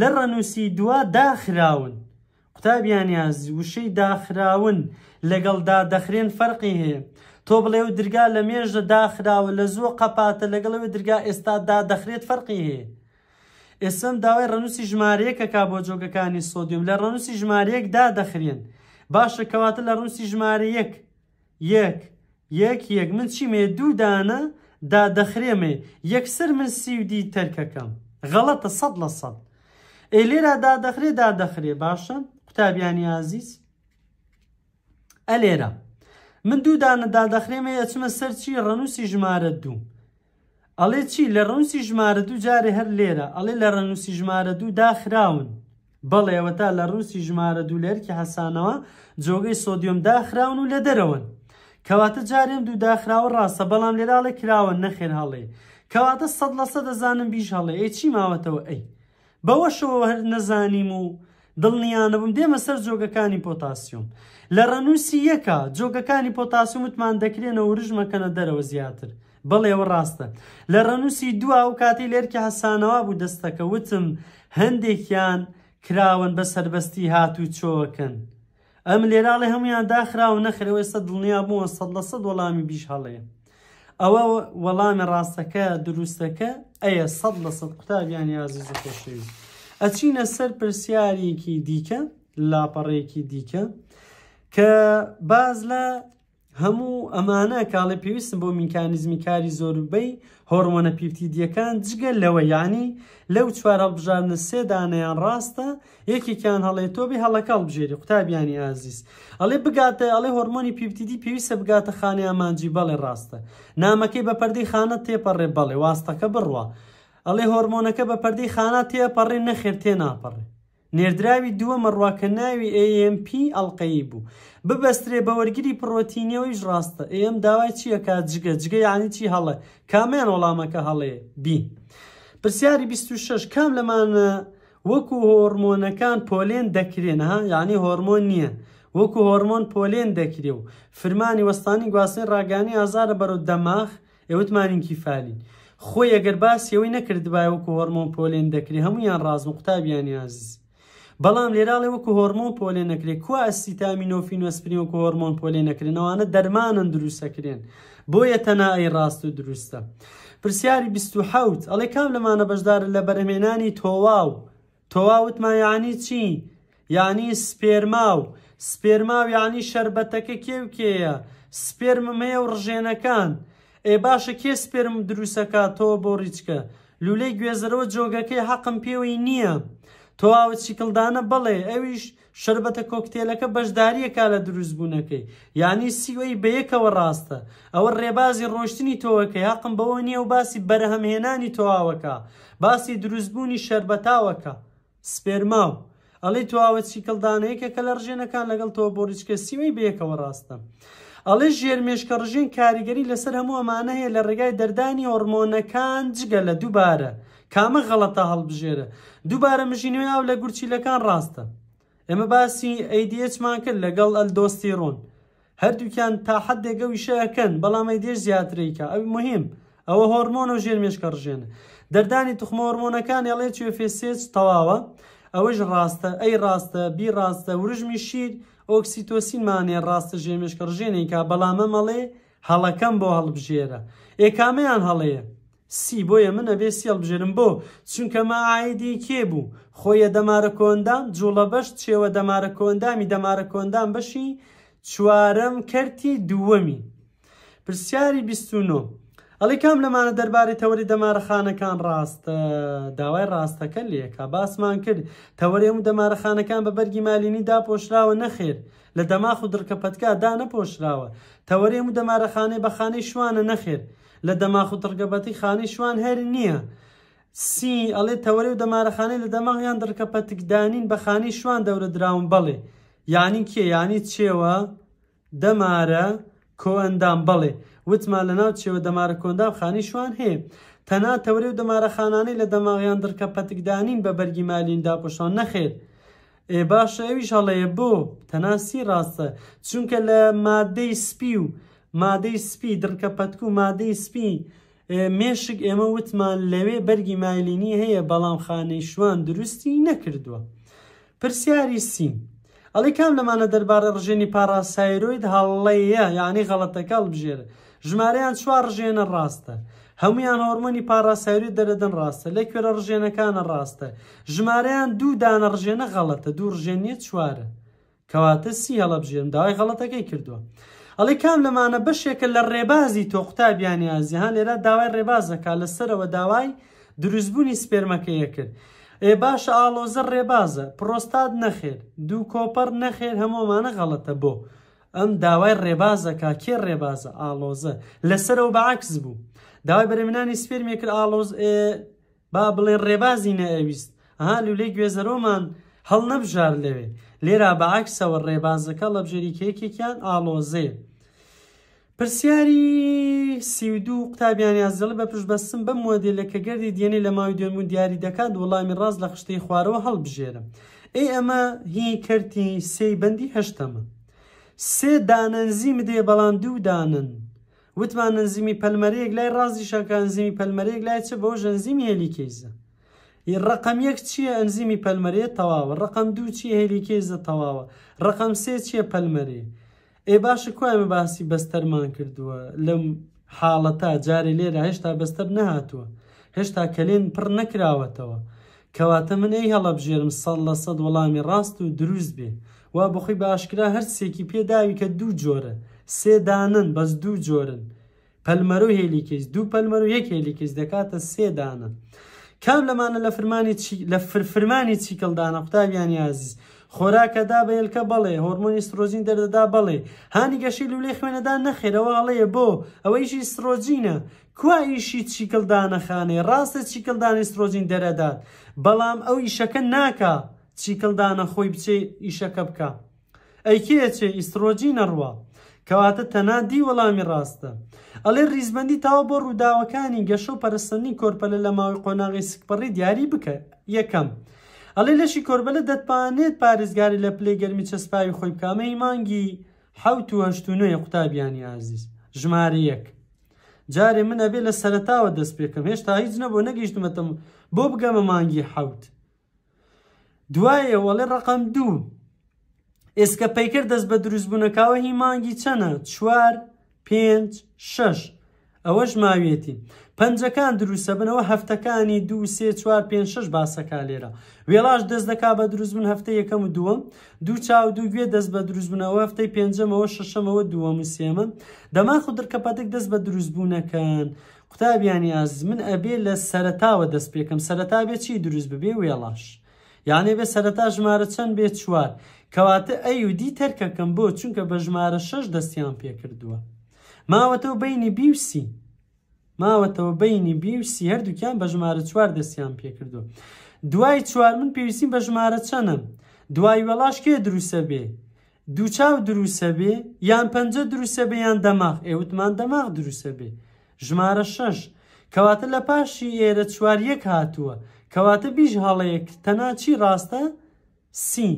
لە ڕەنووسی دوا داخراون قوتابیانیاز وشەی داخراون لەگەڵ دادەخرێن فەرقی هەیە تۆ بڵێ و درگا لە مێژە داخراوە لە زۆ قەپاتە لەگەڵەوە درگا ئێستا دادەخرێت فەرقی هەیە ئێسم داوای ڕەنووسی ژمارەیەکە کا بۆ جۆگەکانی سۆدیوم لە ڕەنووسی ژمارەیەکدا دەخرێن باشە کەواتە لە ڕووسی ژمارە یەک یەک یەک یەک من چیمێ دوو دانە دا دەخرێمێ یەکسەر من سیودی تەرکەکەم غەڵەتە سەد لە سەد ئێ لێرە دا دەخرێ دا دەخرێ باشە قوتابیانی عزیز ئەلێرە من دوو دانە دا دەخرێمێ ئەچمە سەرچی ڕەنووسی ژمارە دوو ئەڵێ چی لە ڕەنوسی ژمارە دوو جارێ هەر لێرە ئەڵێ لە ڕەنوسی ژمارە دوو داخراون بەڵێەوە تا لە ڕوسی ژمارە دوولێرکی حەسانەوە جۆگەی سۆدیۆم داخراون و لە دەرەوەن کەواتە جارێم دوو داخراوە ڕاستە بەڵام لێراڵێ کراوە نەخێن هەڵێ کەواتە سەد لە سە دەزانم بیش هەڵێ ئەی چی ماوەتەوە ئەی بەوەشەوە هەر نەزانیم و دڵنیانە بم دێمە سەر جۆگەکانی پۆتاسیۆم لە ڕەنووسی یەکە جۆگەکانی پۆتاسیوم وتمان دەکرێنە و ڕژمەکەنە دەرەوە زیاتر بڵێوە ڕاستە لە ڕەنووسی دو و کاتی لێرکی حەسانەوە بوو دەستەکە وتم هەندێکیان کراون بە سربەستی هاتوو چۆکن ئەم لێراڵی هەمویان داخراوە نەخرەوەی سە دڵنیا بووە سە لە سەد وەڵامی بیش هەڵەیە ئەوە وەڵامی ڕاستەکە دروستەکە ئەیە سەد لە سەد قوتابیان یازیز خۆشوی ئەچینە سەر پرسیارێکی دیکە لاپەڕێکی دیکە کە باز لە هەموو ئەمانە کاڵە پێویستم بۆ میکانیزمی کاری زۆربەی هۆرمۆنە پیپتیدیەکان جگە لەوە ینی لەو چوارە بژارنە سێ دانیان ڕاستە یەکێکیان هەڵێ تۆبی هەڵەکەڵ بژێری قوتابیانی ئازیز ئەڵێ بگاتە ئەڵێ هۆرمۆنی پیپتیدی پێویستە بگاتە خانی ئامانجی بەڵێ ڕاستە نامەکەی بە پەردەی خانە تێپەڕێ بەڵێ واستەکە بڕوە ئەڵێ هۆرمۆنەکە بە پەردەی خانە تێپەڕێ نەخێر تێ ناپەڕێ نێردراوی دووەمە ڕواکە ناوی AMP ئەڵلقەی بوو ببەسترێ بە وەرگری پرۆتینەوەیش ڕاستە ئێم داوای چیەکە جگە جگە یانی چی هەڵە کامیان وەڵامەکە هەڵێ بی پرسیاری 26 کام لەمانە وەکو هۆرمۆنەکان پۆلێن دەکرێنها یعنی هۆرمۆن نییە وەکو هۆرمۆن پۆلێن دەکرێ و فرمانی وەستانی گواستنی ڕاگانی ئازارە بەرەو دەماخ ئێوتمانینکی فالین. خۆی ئەگەر باسیەوەی نەکردبای وەکو هۆرمۆن پۆلێن دەکری هەمویان ڕازم قوتابیان یازیز. بەڵام لێراڵێ وەکو هۆرمۆن پۆلێ نەکرێت کو ئەسیتامینۆفینۆسپنی وەکو هۆرمۆن پۆلێ نەکردنەوەوانە دەرمانن دروستەکرێن بۆیە تەنایی ڕاست و دروستە. پرسیاری 1970 ئەڵێ کام لەمانە بەشدارن لە بەرهمێنانی تۆواو تۆواوتمایانی چی؟ یعنی سپێرماو سپێرماو یعنی شربەتەکە کێوکێیە سپێرممەیە و ڕژێنەکان ئێ باشە کێ سپێرم دروستەکە تۆ بۆ ڕیچکە لولەی گوێزەرەوە جۆگەکەی حەقم پێوەی نییە. تۆواوت سیکلدانە بڵێ ئەویش شربەتە کۆکتێلەکە بەشداریەکە لە دروستبوونەکەی یانی سیوەی بەیەکەوە ڕاستە ئەوە ڕێبازی ڕۆشتنی تۆوەکە یاقم بەوە نییە و باسی بەرهەمهێنانی تۆواوەکە باسی دروستبوونی شربەتاوەکە سپێرماو ئەڵی تواوە چیکەلدانەیەکەکە لە ڕژێنەکان لەگەڵ تۆ بۆریچکە سیوەی بەیەکەوە ڕاستە. ئەڵێ ژێرمێشکە ڕژین کاریگەری لەسەر هەموو ئەمانە هەیە لە ڕێگای دەردانی هۆرمۆنەکان جگە لە دووبارە کامە غەڵەتە هەڵبژێرە دووبارە مژینەوەی ئاو لە گورچیلەکان ڕاستە ئێمە باسی ئەیدیچمان کرد لەگەڵ ئەلدۆستیڕۆن هەردووکیان تا حد دێگە ویشەکەن بەڵام ئەیدێش زیاتریکە ئەوی مهم ئەوە هۆرمۆن و ژێرمێشکە ڕژێنە دەردانی تخمە هۆرمۆنەکان ئەڵێ چێفێسێچ تەواوە ئەوەش ڕاستە ئەی ڕاستە بی ڕاستە وژمی شیر ئۆکسیتۆسینمانێ ڕاستە ژێمێشکە ڕژێنێکا بەڵامە مەڵێ هەڵەکەم بۆ هەڵبژێرە ئێکامیان هەڵەیە سی بۆیە منە بێ سیڵ بژێرم بۆ چونکە مە ئایدی کێ بوو خۆیە دەمارە کۆندام جوڵە بەش چێوە دەمارە کۆندامی دەمارە کۆندام بەشی چوارەم کەرتی دووەمی پرسیاری 29 ئەڵی کام لەمانە دەربارەی تەوەری دەمارەخانەکان ڕاستە داوای ڕاستەکە لێکە باسمان کرد تەوەرێم و دەمارەخانەکان بە بەرگی مالینی داپۆشراوە نەخێر لە دەماخ و درکەپەتکا دا نەپۆشراوە تەوەرێم و دەمارەخانەی بە خانەی شوانە نەخێر لە دەماخ و دڕگەبەتی خانی شوان هەر نییە. سی ئەڵێ تەوەری و دەمارەخانەی لە دەماغیان دڕکە پەتکدانین بە خانی شوان دەورە دراون بەڵێ یانی کێ ینی چێوە دەمارە کۆئندام بەڵێ وتمان لە ناو چێوە دەمارە کۆندام خانی شوان هەیە تەنا تەوری و دەمارەخانانەی لە دەماغیان دڕکە پەتکدانین بە بەرگی مالیندا پۆشان نەخێت. ئێ باشە ئەویش هەڵەیە بۆ تەناسی ڕاستە چونکە لە مادەی سپی و مادەی سپی درکە پەتکو و مادەی سپی مێشک ئێمە وتمان لەوێ بەرگی مایلینی هەیە بەڵام خانەی شوان دروستی نەکردووە پرسیاری سیم ئەڵی کام لەمانە دەربارە ڕژێنی پاراسایرۆید هەڵەیە یعنی غەڵەتەکەڵ بژێرە ژمارەیان چوار ڕژێنە ڕاستە هەمویان هۆرمۆنی پاراسایری دەرەدەن ڕاستە لەکوێرە ڕژێنەکانە ڕاستە ژمارەیان دوو دانە ڕژێنە غەڵەتە دوو ڕژێنیە چوارە کەواتە سی هەڵە بژێن داوای غەڵەتەکەی کردووە ئەڵی کام لەمانە بەشێکە لە ڕێبازی تۆختابیانی ئازیهان لێرا داوای ڕێبازەکە لەسەرەوە داوای دروستبوونی سپێرمەکەیە کرد. ئێ باشە ئالۆزە ڕێبازە پرۆستاد نەخێر دوو کۆپەر نەخێر هەمومانە غەڵەتە بۆ. ئەم داوای ڕێبازەکە کێ ڕێبازە ئالۆزە لەسەرەوە بەعکس بوو. داوای بەرەمنانی سپێرمێکرد ئالۆز با بڵێ ڕێبازی نەویست. ها لولەی گوێزەرۆمان هەڵ نەبژار لەوێ لێرا بەعکسەوە ڕێبازەکە لە بژێری کێکێکیان ئالۆزێ. پرسیاری سیدو قوتابیان یازدەڵ بە پشت بەستم بەم مۆدلەکە گەردی دێنێ لە ماوەی دوێنمون دیاری دەکات وەڵامی ڕاز لە خشتەی خوارەوە هەڵبژێرە. ئەی ئەمە هی کردی سێی بەندی هەشتەمە. سێ دانەنزیم دێ بەڵام دوو دانن. وتمان نزیمی پەلمەرەیەک لای ڕازی شەکانزیمی پەلمەرەیەک لای چ بەەوە ژەنزیمی هێلیکەیزە. ڕقم یەک چییە ئەنزیمی پەلمەرێ تەواوە ڕقم دوو چی هێلیکێزە تەواوە ڕقم سێ چییە پەلمەرێ ئێ باشە کوێمە باسی بەستەرمان کردووە لەم حاڵەتا جارێ لێرە هێشتا بەستەر نهاتووە هێشتا کەلێن پڕ نەکراوەتەوە کەواتە منەی هەڵەبژێرم سەڵ لە سەد وەڵامی ڕاست و دروست بێ وا بخۆی باشکرا هەرسێکی پێداوی کە دوو جۆرە سێدانن بەس دوو جۆرن پەلمەرو هێلیکەیس دوو پەلمەر و یەک هێلیکەیس دەکاتە سێدانە. کام لەمانە لە فرمانی لە فرفرمانی چیکەلدانە قوتابیانی عزیز خۆراکەدا بەلکە بەڵێ هۆرمۆنی سرۆزین دەردەدا بڵێ هانی گەشی لولێ خوێنەدا نەخێرەوە هەڵەیە بۆ ئەوەیشی سرۆجینە کوایشی چیکەلدانەخانێ ڕاستە چیکەلدانی سرۆزین دەرەدات بەڵام ئەو ئیشەکە ناکە چیکەلدانە خۆی بچێ ئیشەکە بکە ئەیکێ چێ ئیسرۆجی نەڕوە کەواتە تەنادی وەڵامی ڕاستە ئەڵێ ریزبندی تاوە بۆ ڕووداوەکانی گەشە و پەرستنی کۆرپەلە لە ماوەی قۆناغی سکپڕی دیاری بکە یەکەم. ئەڵێ لەشی کۆربەلە دەتوانێت پارێزگاری لە پلەی گەرمی چەسپاوی خۆی بکامە مانگی حوتهشتونەیە قوتابیانی ئازیز ژمارە یەک جارێ منە بێ لە سەرتاوە دەست پێکەم هێشتا هیچ نەبوو نەگەیشتمەتم بۆ بگەمە مانگی حوت دوایەوەڵێ ڕقم دوو ئێسکە پەیکرد دەست بە دروستبوونەکەەوە هی مانگی چەنە چوار پێنج شش ئەوەش ماویەتی پەنجەکان دروستە بنەوە هەفتەکانی دو سێ چوار پێ شش باسەکە لێرە وێڵاش دەست دەکا بە دروستبوون هەفتە یەکەم و دووەم دوو چاو دوو گوێ دەست بە دروستبوونەوە هەفتەی پێنجەمەوە ششەمەوە دووەم و سێمە دەما خودرکە پاتێک دەست بە دروستبوونەکەن قوتابیانی ئاز من ئەبێ لە سەرتاوە دەست پێکەم سەرتا بێت چی دروست ببێ وێڵاش. یانێ بێ سەرتا ژمارە چەند بێ چوار کەواتە ئەیودی تەرکەکەم بۆ چونکە بە ژمارە شەش دەستیان پێکردووە ماوەتەوە بینی بیوسی ماوەتەوە بینی بیوسی هەردووکیان بە ژمارە چوار دەستیان پێکردووە دوای چوار من پێویستیم بە ژمارە چەنم دوای وەڵاش کێ دروسە بێ دووچاو دروسە بێ یان پەنجە دروسە بێ یان دەماغ ئێوتمان دەماغ دروسە بێ ژمارە شەش کەواتە لە پاشی ئێرە چوار یەک هاتووە کەواتە بیش هەڵەیەک تەناچی ڕاستە سی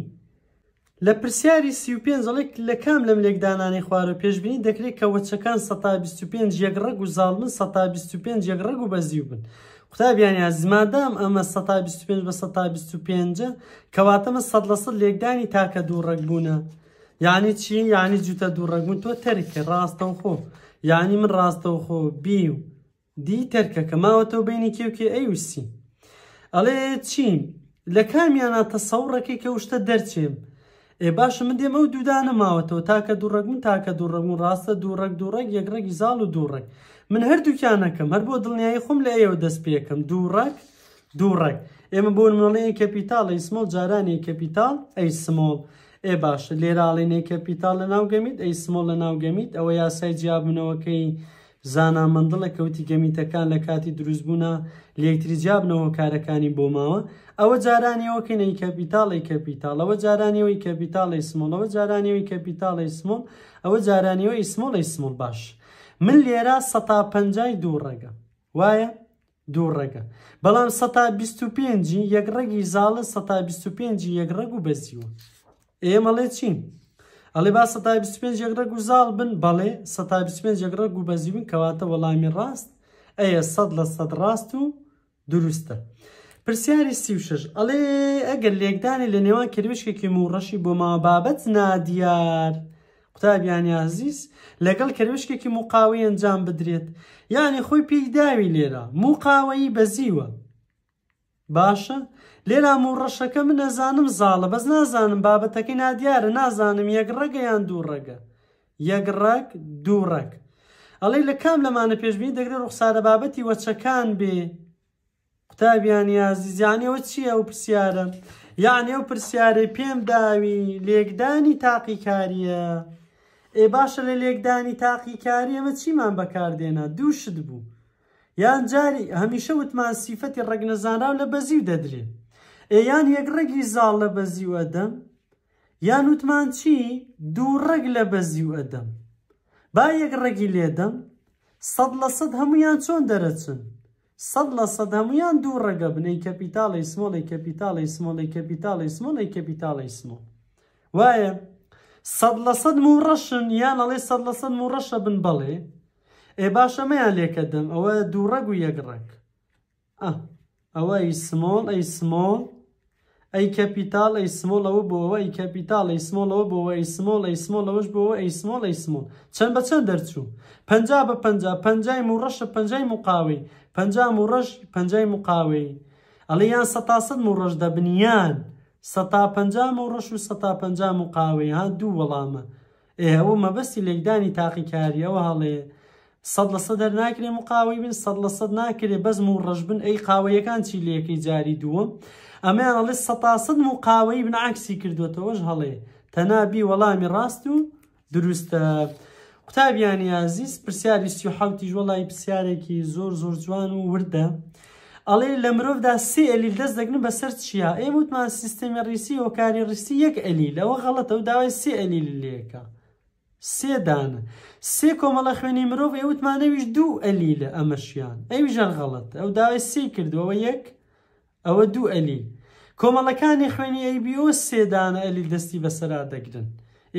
لە پرسیاری سی پێڵێک لە کام لەم لێکدانانی خوارە پێشببینی دەکرێت کە وەچەکان 125 یەکڕگ و زاڵمن 125 یەکڕگ و بەزی بن. قوتابیانی زمادام ئەمە 125 بە 125 کەواتەمە سە لە سە لێکدانی تاکە دوو ڕگبوونە. یانی چی یانی جوتە دوو ڕگبوون تۆ تەرکە ڕاستە و خۆ یانی من ڕاستە و خۆ بی و دی تەرکە کە ماوەتەوە بینی کێوکێ ئەیوسی. ئەڵێ چیم لە کامیانە تەسەڕەکەی کە وشتە دەرچێم. ئێ باشە من دێمە و دوودانە ماوەتەوە تاکە دووڕێک من تاکە دووڕێکم ڕاستە دووڕێک دووڕێک یەکڕێکی زاڵ و دووڕێک من هەر دوکانەکەم هەر بۆ دڵنیایی خۆم لە ئێوە دەست پێەکەم دووڕێک دووڕێک ئێمە بۆ منڵەیە کەپیتال ئەیسمۆڵ جارانی کەپیتال ئەی سمۆڵ ئێ باشە لێراڵینەی کەپیتال لە ناوگەمیت ئەی سمۆڵ لە ناوگەمیت ئەوە یاسای جیابنەوەکەی زانامەندڵە کەوتی گەمیتەکان لە کاتی دروستبوونا لەکتریجیابنەوە کارەکانی بۆ ماوە ئەوە جارانیەوەکەینەی کەپیتاڵی کەپیتالەوە جارانیەوەی کەپیتاڵی سمۆڵەوە جارانیەوەی کەپیتاڵی سمۆڵ ئەوە جارانیەوەی سمۆڵی سمۆڵ باش من لێرە سەتا پنجای دوو ڕێگە وایە دوو ڕێگە بەڵام سەتا 25 یەک ڕێگی زاڵە سەتا 25 یەک ڕێگ و بەزیوە ئێمەڵێ چین؟ ئەڵێ با سەتای پێ ژێگرە گوزاڵ بن بەڵێ سەتای پێ ژێگرە گوبەزی بن کەواتە وەڵامی ڕاست ئەیە سەد لە سەد ڕاست و دروستە. پرسیاری سی شش ئەڵێ ئەگەر لێکدانی لە نێوان کروشکێکی موڕەشی بۆ مابابەت نادیار قوتابیانی عزیز لەگەڵ کروشکێکی مقاوی ئەنجام بدرێت یانی خۆی پێیداوی لێرە موقاوەیی بەزیوە باشە لێرا مڕەشەکە من نەزانم زاڵە بەس نازانم بابەتەکەی نادیارە نازانم یەک ڕێگەیان دوو ڕێگە یەک ڕێک دوو ڕێک ئەڵێ لە کام لەمانە پێشببینی دەگرێت ڕوخسارە بابەتی وەچەکان بێ قوتابیان یازیزیانەوە چییە و پرسیارە یانێ و پرسیارە پێم داوی لێکدانی تاقیکاریە ئێ باشە لە لێکدانی تاقیکاریەمە چیمان بەکاردێنا دووشت بوو یان جاری هەمیشە وتمان سیفەتی ڕێگنەزانراو لە بەزیو دەدرێت ئەیان یەکڕێکی زاڵ لە بەزی و ئەدەم یان وتمان چی دوو ڕێک لە بەزی و ئەدەم با یەکڕێکی لێدەم سەد لە سەد هەمویان چۆن دەرەچن سەد لە سەد هەمویان دوو ڕێگە بنەی کەپیتاڵی سمۆڵی کەپیتاڵی سمۆڵی کەپیتاڵی سمۆڵی کەپیتاڵی سمۆ وایە سەد لە سەد و ڕەشن یان ئەڵێ سەد لە سەد و ڕەشە بن بەڵێ ئێ باشەمەیان لێکەدەم ئەوە دوو ڕێگ و یەک ڕێک ئەوە ئەی سمۆڵ ئەی سمۆڵ ئەی کەپیتال ئەی سمۆڵەوە بۆەوە ئەی کەپیتال ئەی سمۆڵەوە بۆەوە ئەی سمۆڵ ئەی سمۆڵەوەش بۆەوە ئەی سمۆڵ ئەی سمۆڵ چەند بە چەند دەرچوو پنج بە پنج پنجای موڕەشە پنجای مقاوی پنج موڕەش پنجای مقاوی ئەڵێ یان سەتاسد موڕەش دەبنیان سەتا پنج موڕەش و سەتا پنج مقاوی ها دوو وەڵامە ئێوە مەبەستی لێکدانی تاقیکاریەوە هەڵێ سەد لە سەدەر ناکرێ مقاوی بن سەد لە سەد ناکرێ بەزم و ڕژ بن ئەی قاوەیەکان چی لەکەی جاری دووەم ئەمەیان ئەڵێ سەتاسد مقاوەی بنعکسی کردوێتەوەش هەڵێ تەنابی وەڵامی ڕاست و دروستە قوتابیانی عزیز پرسیاری سی حوتی ژۆڵی پرسیارێکی زۆر زۆر جوان و وردە ئەڵێ لە مرۆڤدا سێ ئەلیل دەست دەگرن بەسەر چیە ئێ وتمان سیستەمی ڕیسی هۆکاری ڕیسی یەک ئەلی لەوە غەڵەتە و داوای سێ ئەلیل لێەکە سێدانە سێ کۆمەڵە خوێنی مرۆڤ ێ وتمانەویش دوو ئەلی لە ئەمەشیان ئەوی ژەر غەڵەت ئەو داوای سێ کردوەوە یەک ئەوە دوو ئەلی کۆمەڵەکانی خوێنی ئەیبیۆ سێدانە ئەلی دەستی بەسەرا دەگرن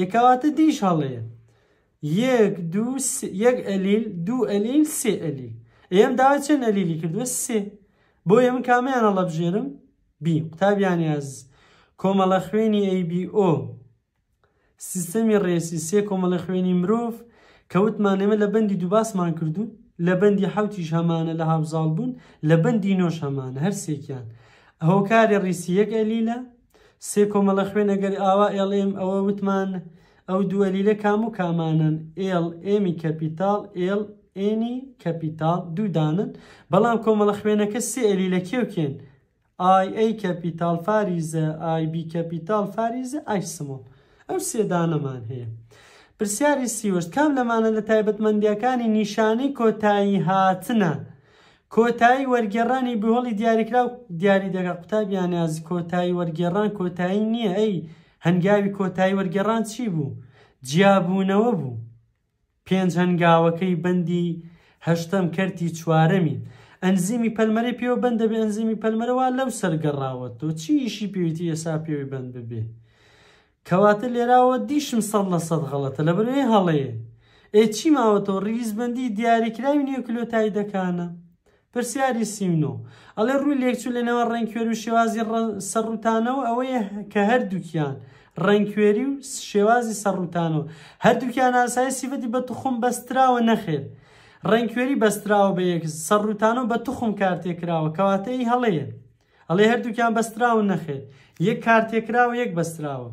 ێکاواتە دیش هەڵەیە یەک یەک ئەلیل دوو ئەلیل سێ ئەلی ئێم داوا چەند ئەلیلی کردووە سێ بۆ ئێمە کامیانە لەبژێرم بی قوتابیانی ئەز کۆمەڵە خوێنی ئەیبیO سیستەمی ڕێسی سێ کۆمەڵە خوێنی مرۆڤ کەوتمان ئێمە لە بەندی دووباسمان کردوون لە بەندی حوتیش هەمانە لە هاوزاڵ بوون لە بەندی نۆش هەمانە هەرسێکیان هۆکاری ڕیسیەک ئەلیلە سێ کۆمەڵە خوێن ئەگەر ئاوا ئێڵێم ئەوە وتمان ئەو دووەلیلە کام و کامانن ئێل ئێمی کەپیتال ئێل ئێنی کەپیتال دوودانن بەڵام کۆمەڵە خوێنەکە سێ ئەلیلە کێوکێن ئای کەپیتال فاریزە ئایبی کەپیتال فاریزە ئایسمۆ ئەو سێدانەمان هەیە. پرسیاری سیوەشت کام لەمانە لە تایبەتمەندیەکانی نیشانەی کۆتایی هاتنە کۆتایی وەرگێڕانی بهۆڵی دیاریکرا و دیاری دەگە قوتابیان یاز کۆتایی وەرگێڕان کۆتایی نییە ئەی هەنگاوی کۆتایی وەرگێڕان چی بوو جیابوونەوە بوو پێنج هەنگاوەکەی بەندی هەشتم کەرتی چوارەمی ئەنزیمی پەلمەری پێوە بەندە بێ ئەنزیمی پەلمەرەوە لەو سەرگەڕاوە تۆ چی ئیشی پێویتی ئێسا پێوی بند ببێ کەواتە لێراوە دیشم سەد لە سەد غەڵەتە لە بەرێ هەڵەیە ئێ چی ماوە تۆ ڕیزبندی دیاریکراوی نیوکلۆتای دەکانە پرسیاری سیونۆ ئەڵێ ڕووی لێکچوو لەنەوە ڕێنکوێر و شێوازی سەرڕوتانەوە ئەوەیە کە هەردووکیان ڕێنکوێری و شێوازی سەرڕوتانەوە هەردووکیان ئاسایی سیفەتی بە توخم بەستراوە نەخێر ڕێنکوێری بەستراوە بە یەک سەرڕوتان و بە توخم کارتێکراوە کەواتەی هەڵەیە ئەڵێ هەردووکیان بەستراوە نەخێر یەک کارتێکراوە یەک بەستراوە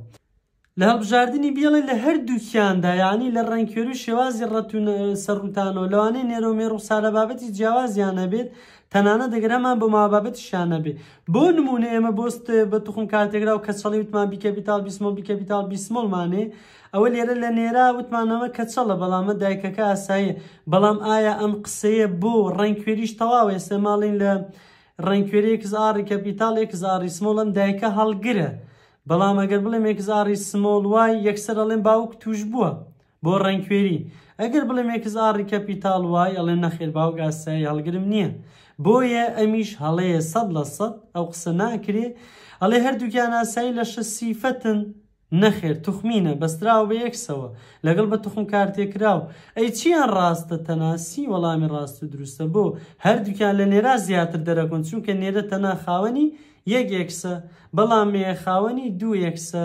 لە هەڵبژاردننی بێڵێ لە هەردووکیاندا ینی لە ڕەنکێر و شێوازی ڕەتون سەرروتانەوە لەوانەیە نێرۆمێر و سارە بابەتی جیاوازیانە بێت تەنانە دەگرەمان بۆ مابابەت شانە بێ بۆ نمونە ئێمە بۆست بە توخم کاتێکرا و کەچەڵی وتمان بیکەپیتال بیسمۆ بیکەپیتال بیسمۆڵمانێ ئەوە لێرە لە نێرا وتمانەوە کەچەڵە بەڵامە دایکەکە ئاساییە بەڵام ئایا ئەم قسەیە بۆ ڕەنکوێریش تەواو ئێستا ماڵین لە ڕەنکوێری ئەکزاری کەپیتال ئەکزاری سمۆڵم دایکە هەڵگرە. بەڵام ئەگەر بڵێم ێکزاری سمۆڵ وای یەکسەر ئەڵێن باوک توش بووە بۆ ڕنگکوێری ئەگەر بڵێم ێکزاری کەپیتال وای ئەڵێن نەخێر باوک ئاسایی هەڵگرم نییە بۆیە ئەمیش هەڵەیە سەد لە سەد ئەو قسە ناکرێ ئەڵێ هەردووکیان ئاسایی لە شە سیفەتن نەخێر توخمینە بەستراو بە یەکسەوە لەگەڵ بە تخم کارتێکراو ئەی چیان ڕاستە تەناسی وەڵامی ڕاست و دروستە بۆ هەردووکیان لە نێرا زیاتر دەرەکۆن چونکە نێرە تەنا خاوەنی یەک یەکسە بەڵام مێخاوەنی دوو یەکسە.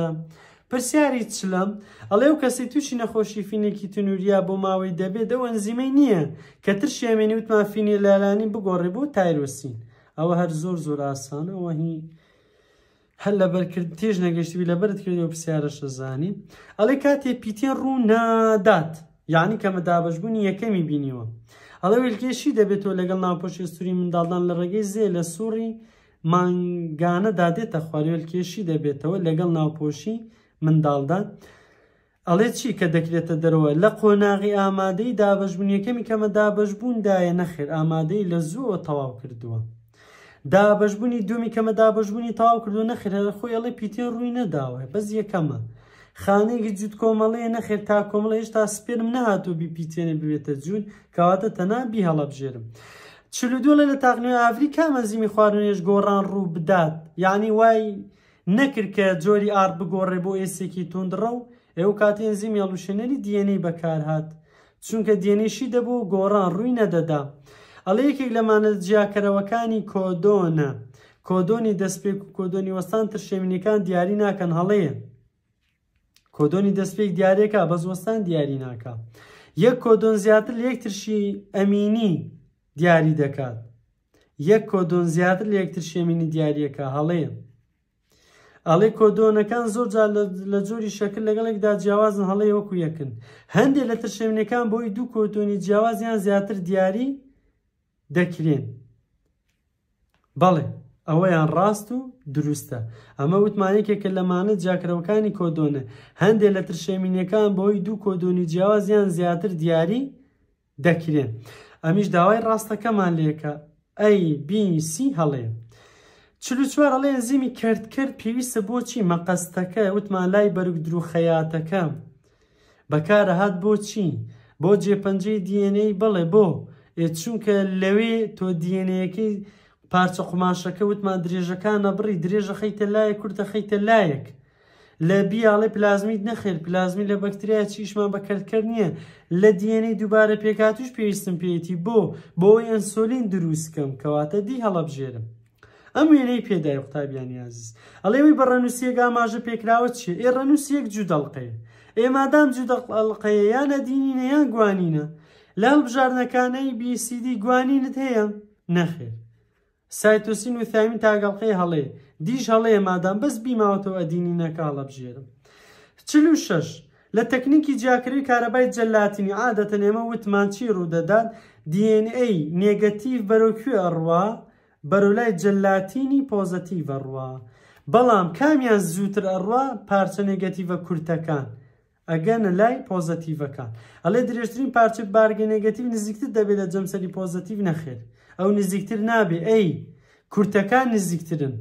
پرسیاری چلم ئەڵێ و کەسی تووشی نەخۆشی فینێکی تونوریا بۆ ماوەی دەبێت دەوەن زیمەی نییە کە تر شێمێنی وتمان فینی لالانی بگۆڕێ بۆ تایرۆسین ئەوە هەر زۆر زۆر ئاسانەوە هی هەر لەبەرکرد تێژ نەگەشتوی لەبەرت کردی پرسیارە شەزانی ئەڵێ کاتێ پیتێن ڕوو نادات یعنی کەمە دابشبوونی یەکەمی بینیوە ئەڵە ویلکێشی دەبێتەوە لەگەڵ ناوپۆشی سووری منداڵدان لە ڕێگەی زێ لە سووری مانگانە دادێتە خوارێلکێشی دەبێتەوە لەگەڵ ناوپۆشی منداڵدا ئەڵێ چی کە دەکرێتە دەرەوە لە قۆناغی ئامادەی دابشبوون یەکەمی کەمە دابشبووندایە نەخێر ئامادەی لە زووە تەواو کردووە. دابشبوونی دومی کەمە دابشبوونی تەواو کردو نەخێرە خۆی ئەڵێ پیتێ ڕووی نەداوە بەس یەکەمە. خانەیەکی جووت کۆمەڵەیە نەخێر تا کۆمەڵ هێشتا سپێرم نەهاتوو بیپیتێنە ببێتە جوون کەواتە تەنابی هەڵەبژێرم. چلو دوڵە لە تاقنوی ئافریکا مەزیمی خواردنێش گۆڕان ڕوو بدات یعنی وای نەکرد کە جۆری ئار بگۆڕێ بۆ ئێسێکی تونندڕە و ئێو کاتێن زیمی ئەلوشێنەری دیێنەی بەکار هاات چونکە دیێنێشی دەبوو گۆڕان ڕووی نەدەدا ئەڵە یەکێک لەمانە جیاکەرەوەکانی کۆدۆنە کۆدۆنی دەستپێک و کۆدۆنی وەستان ترشێمنیەکان دیاری ناکەن هەڵەیە کۆدۆنی دەستپێک دیارێکە بەزوەستان دیاری ناکە یەک کۆدۆن زیاتر لەک ترشی ئەمینی دیاری دەکات یەک کۆدۆن زیاتر لە یەکتر شێمینی دیارەکە هەڵەیە ئەڵێ کۆدۆنەکان زۆر لە جۆری شەکل لەگەڵێکدا جیاوازن هەڵەیە وەکو یەکن هەندێک لە ترشێمنەکان بۆی دوو کۆتۆنی جیاوازیان زیاتر دیاری دەکرێن بەڵێ ئەوەیان ڕاست و دروستە ئەمە وتمانێکێکە لەمانە جاکرەوەکانی کۆدۆنە هەندێک لە ترشێمینەکان بۆی دوو کۆدۆنی جیاوازیان زیاتر دیاری دەکرێن. ئەمیش داوای ڕاستەکەمان لێکە ئەی بیسی هەڵێن چلوچوار ئەڵێن زیمی کردکرد پێویستە بۆچی مەقەستەکە وتمان لای بەرگ دروخەیاتەکە بەکارەهات بۆچی بۆ جێپەنجەی دیێنەی بڵێ بۆ چونکە لەوێ تۆ دیێنەیەکی پارچە قماشەکە وتمان درێژەکان نەبڕی درێژە خەیتە لایە کورتە خەیتە لایەک لە بیاڵێ پلازمیت نەخێر پلازمی لە بەکتریا چیشمان بەکەلکرد نییە لە دیێنەی دووبارە پێکاتوش پێویستم پێێتی بۆ بۆی ئەنسۆلین دروستکەم کەواتە دی هەڵەبژێرم. ئەم وێنەی پێدای قوتابیان یازیز ئەڵێوی بە ڕەنووسیەک ئاماژە پێکراوە چیە ئێ ڕەنووسیەک جوودەڵقەیە ئێمادام جوودەڵقەیە یانە دینینە یان گوانینە لاڵ بژارنەکانەی بیسیدی گوانینت هەیە نەخێر سایتۆسین و تامین تاگەڵقەی هەڵێ دیش هەڵەیە مادام بەس بیماوەتەوە ئەدینی نەکاڵە بژێرم چل و شش لە تەکنیکی جیاکردنی کارەبای جەلاتینی عادەتەن ئێمە وتمانچی ڕوودەدات DNA نێگەتیڤ بەرەوکوێ ئەڕوا بەرولای جەلاتینی پۆزەتیڤە ڕوا بەڵام کامیان زووتر ئەڕوا پارچە نێگەتیڤە کورتەکان ئەگەنە لای پۆزەتیڤەکان ئەڵێ درێژترین پارچە بارگە نێگەتیو نزیکتر دەبێت لە جەمسەری پۆزەتیو نەخێت ئەو نزیکتر نابێ ئەی کورتەکان نزیکترن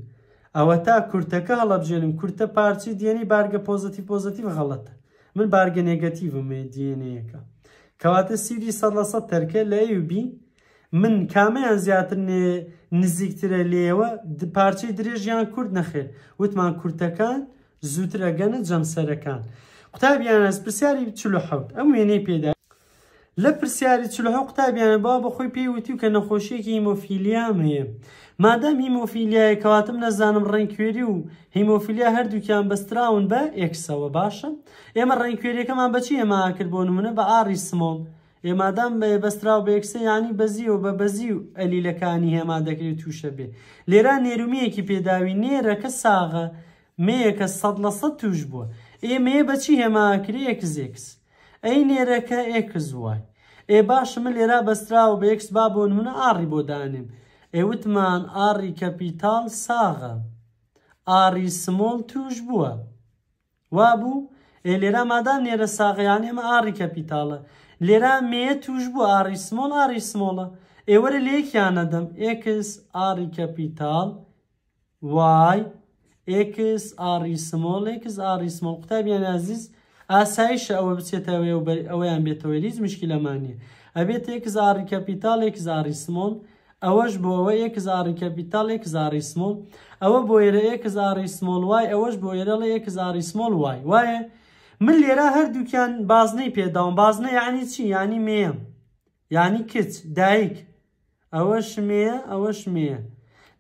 ئەوە تا کورتەکە هەڵەبژێنم کورتە پارچی دێنی بارگە پۆزتی پۆزتی غەڵەتە من بارگە نێگەتیڤمێ دیێنەیەەکە کەواتە سیری سەدەسە تەرکە لە یوبی من کامیان زیاتر نزیکترە لێوە پارچەی درێژیان کورد نەخێت وتمان کورتەکان زووتر ئەگەنە جەمسەرەکان قوتابیانە پرسیاری چلو حوت ئەم وێنەی پێدا لە پرسیاری چلوها قوتابیانە با بەخۆی پێی وتی و کە نەخۆشیێکی مۆفیلیام هەیە مادام هیمۆفیلیایە کەواتم نەزانم ڕێنکوێری و هیمۆفیلیا هەردووکیان بەستراون بە ئێکسەوە باشە ئێمە ڕێنکوێریەکەمان بەچی ئێمە کرد بۆ نمونە بە ئاری سمۆڵ ئێمادام بەستراو بە یەکسە ینی بەزیەوە بە بەزی و ئەلیلەکانی هێما دەکرێت تووشە بێ لێرا نێرومیەکی پێداوی نێرەکە ساغە مەیەکە سەد لە سە توش بووە ئێمێ بەچی هێماکری ئەکسێکس ئەی نێرەکە ئێکس وای ئێ باشمە لێرا بەستراوە بە یەکس با بۆ نمونە ئاڕی بۆ دانێم ئێوتمان ئاری کەپیتال ساغە ئاری سمۆڵ توش بووە وا بوو ئێ لێرە مادان نێرە ساغیان ئێمە ئاری کەپیتالە لێرە مێ توش بوو ئاری سمۆڵ ئاری سمۆڵە ئێوەرە لێکیانە دەم ئکس ئاری کەپیتال وای ئکس ئاری سمۆڵ ئکس ئاری سمۆڵ قوتابیان عزیز ئاسایشە ئەوە بچێتەوە ئەوەیان بێتەوەلیز مشکلەمانە ئەبێت ئکس ئاری کەپیتال ئکس ئاری سمۆڵ ئەوەش بۆ ئەوە یەک زاری کەپیتال یەک زاری سمۆڵ ئەوە بۆ ێرە یەک زاری سمۆڵ وای ئەوەش بۆ ێرەڵە یەک زاری سمۆڵ وای وایە من لێرە هەردووکیان بازنەی پێداوم بازنە یعنی چی ینی مێم ینی کچ دایک ئەوەش مێە ئەوەش مێە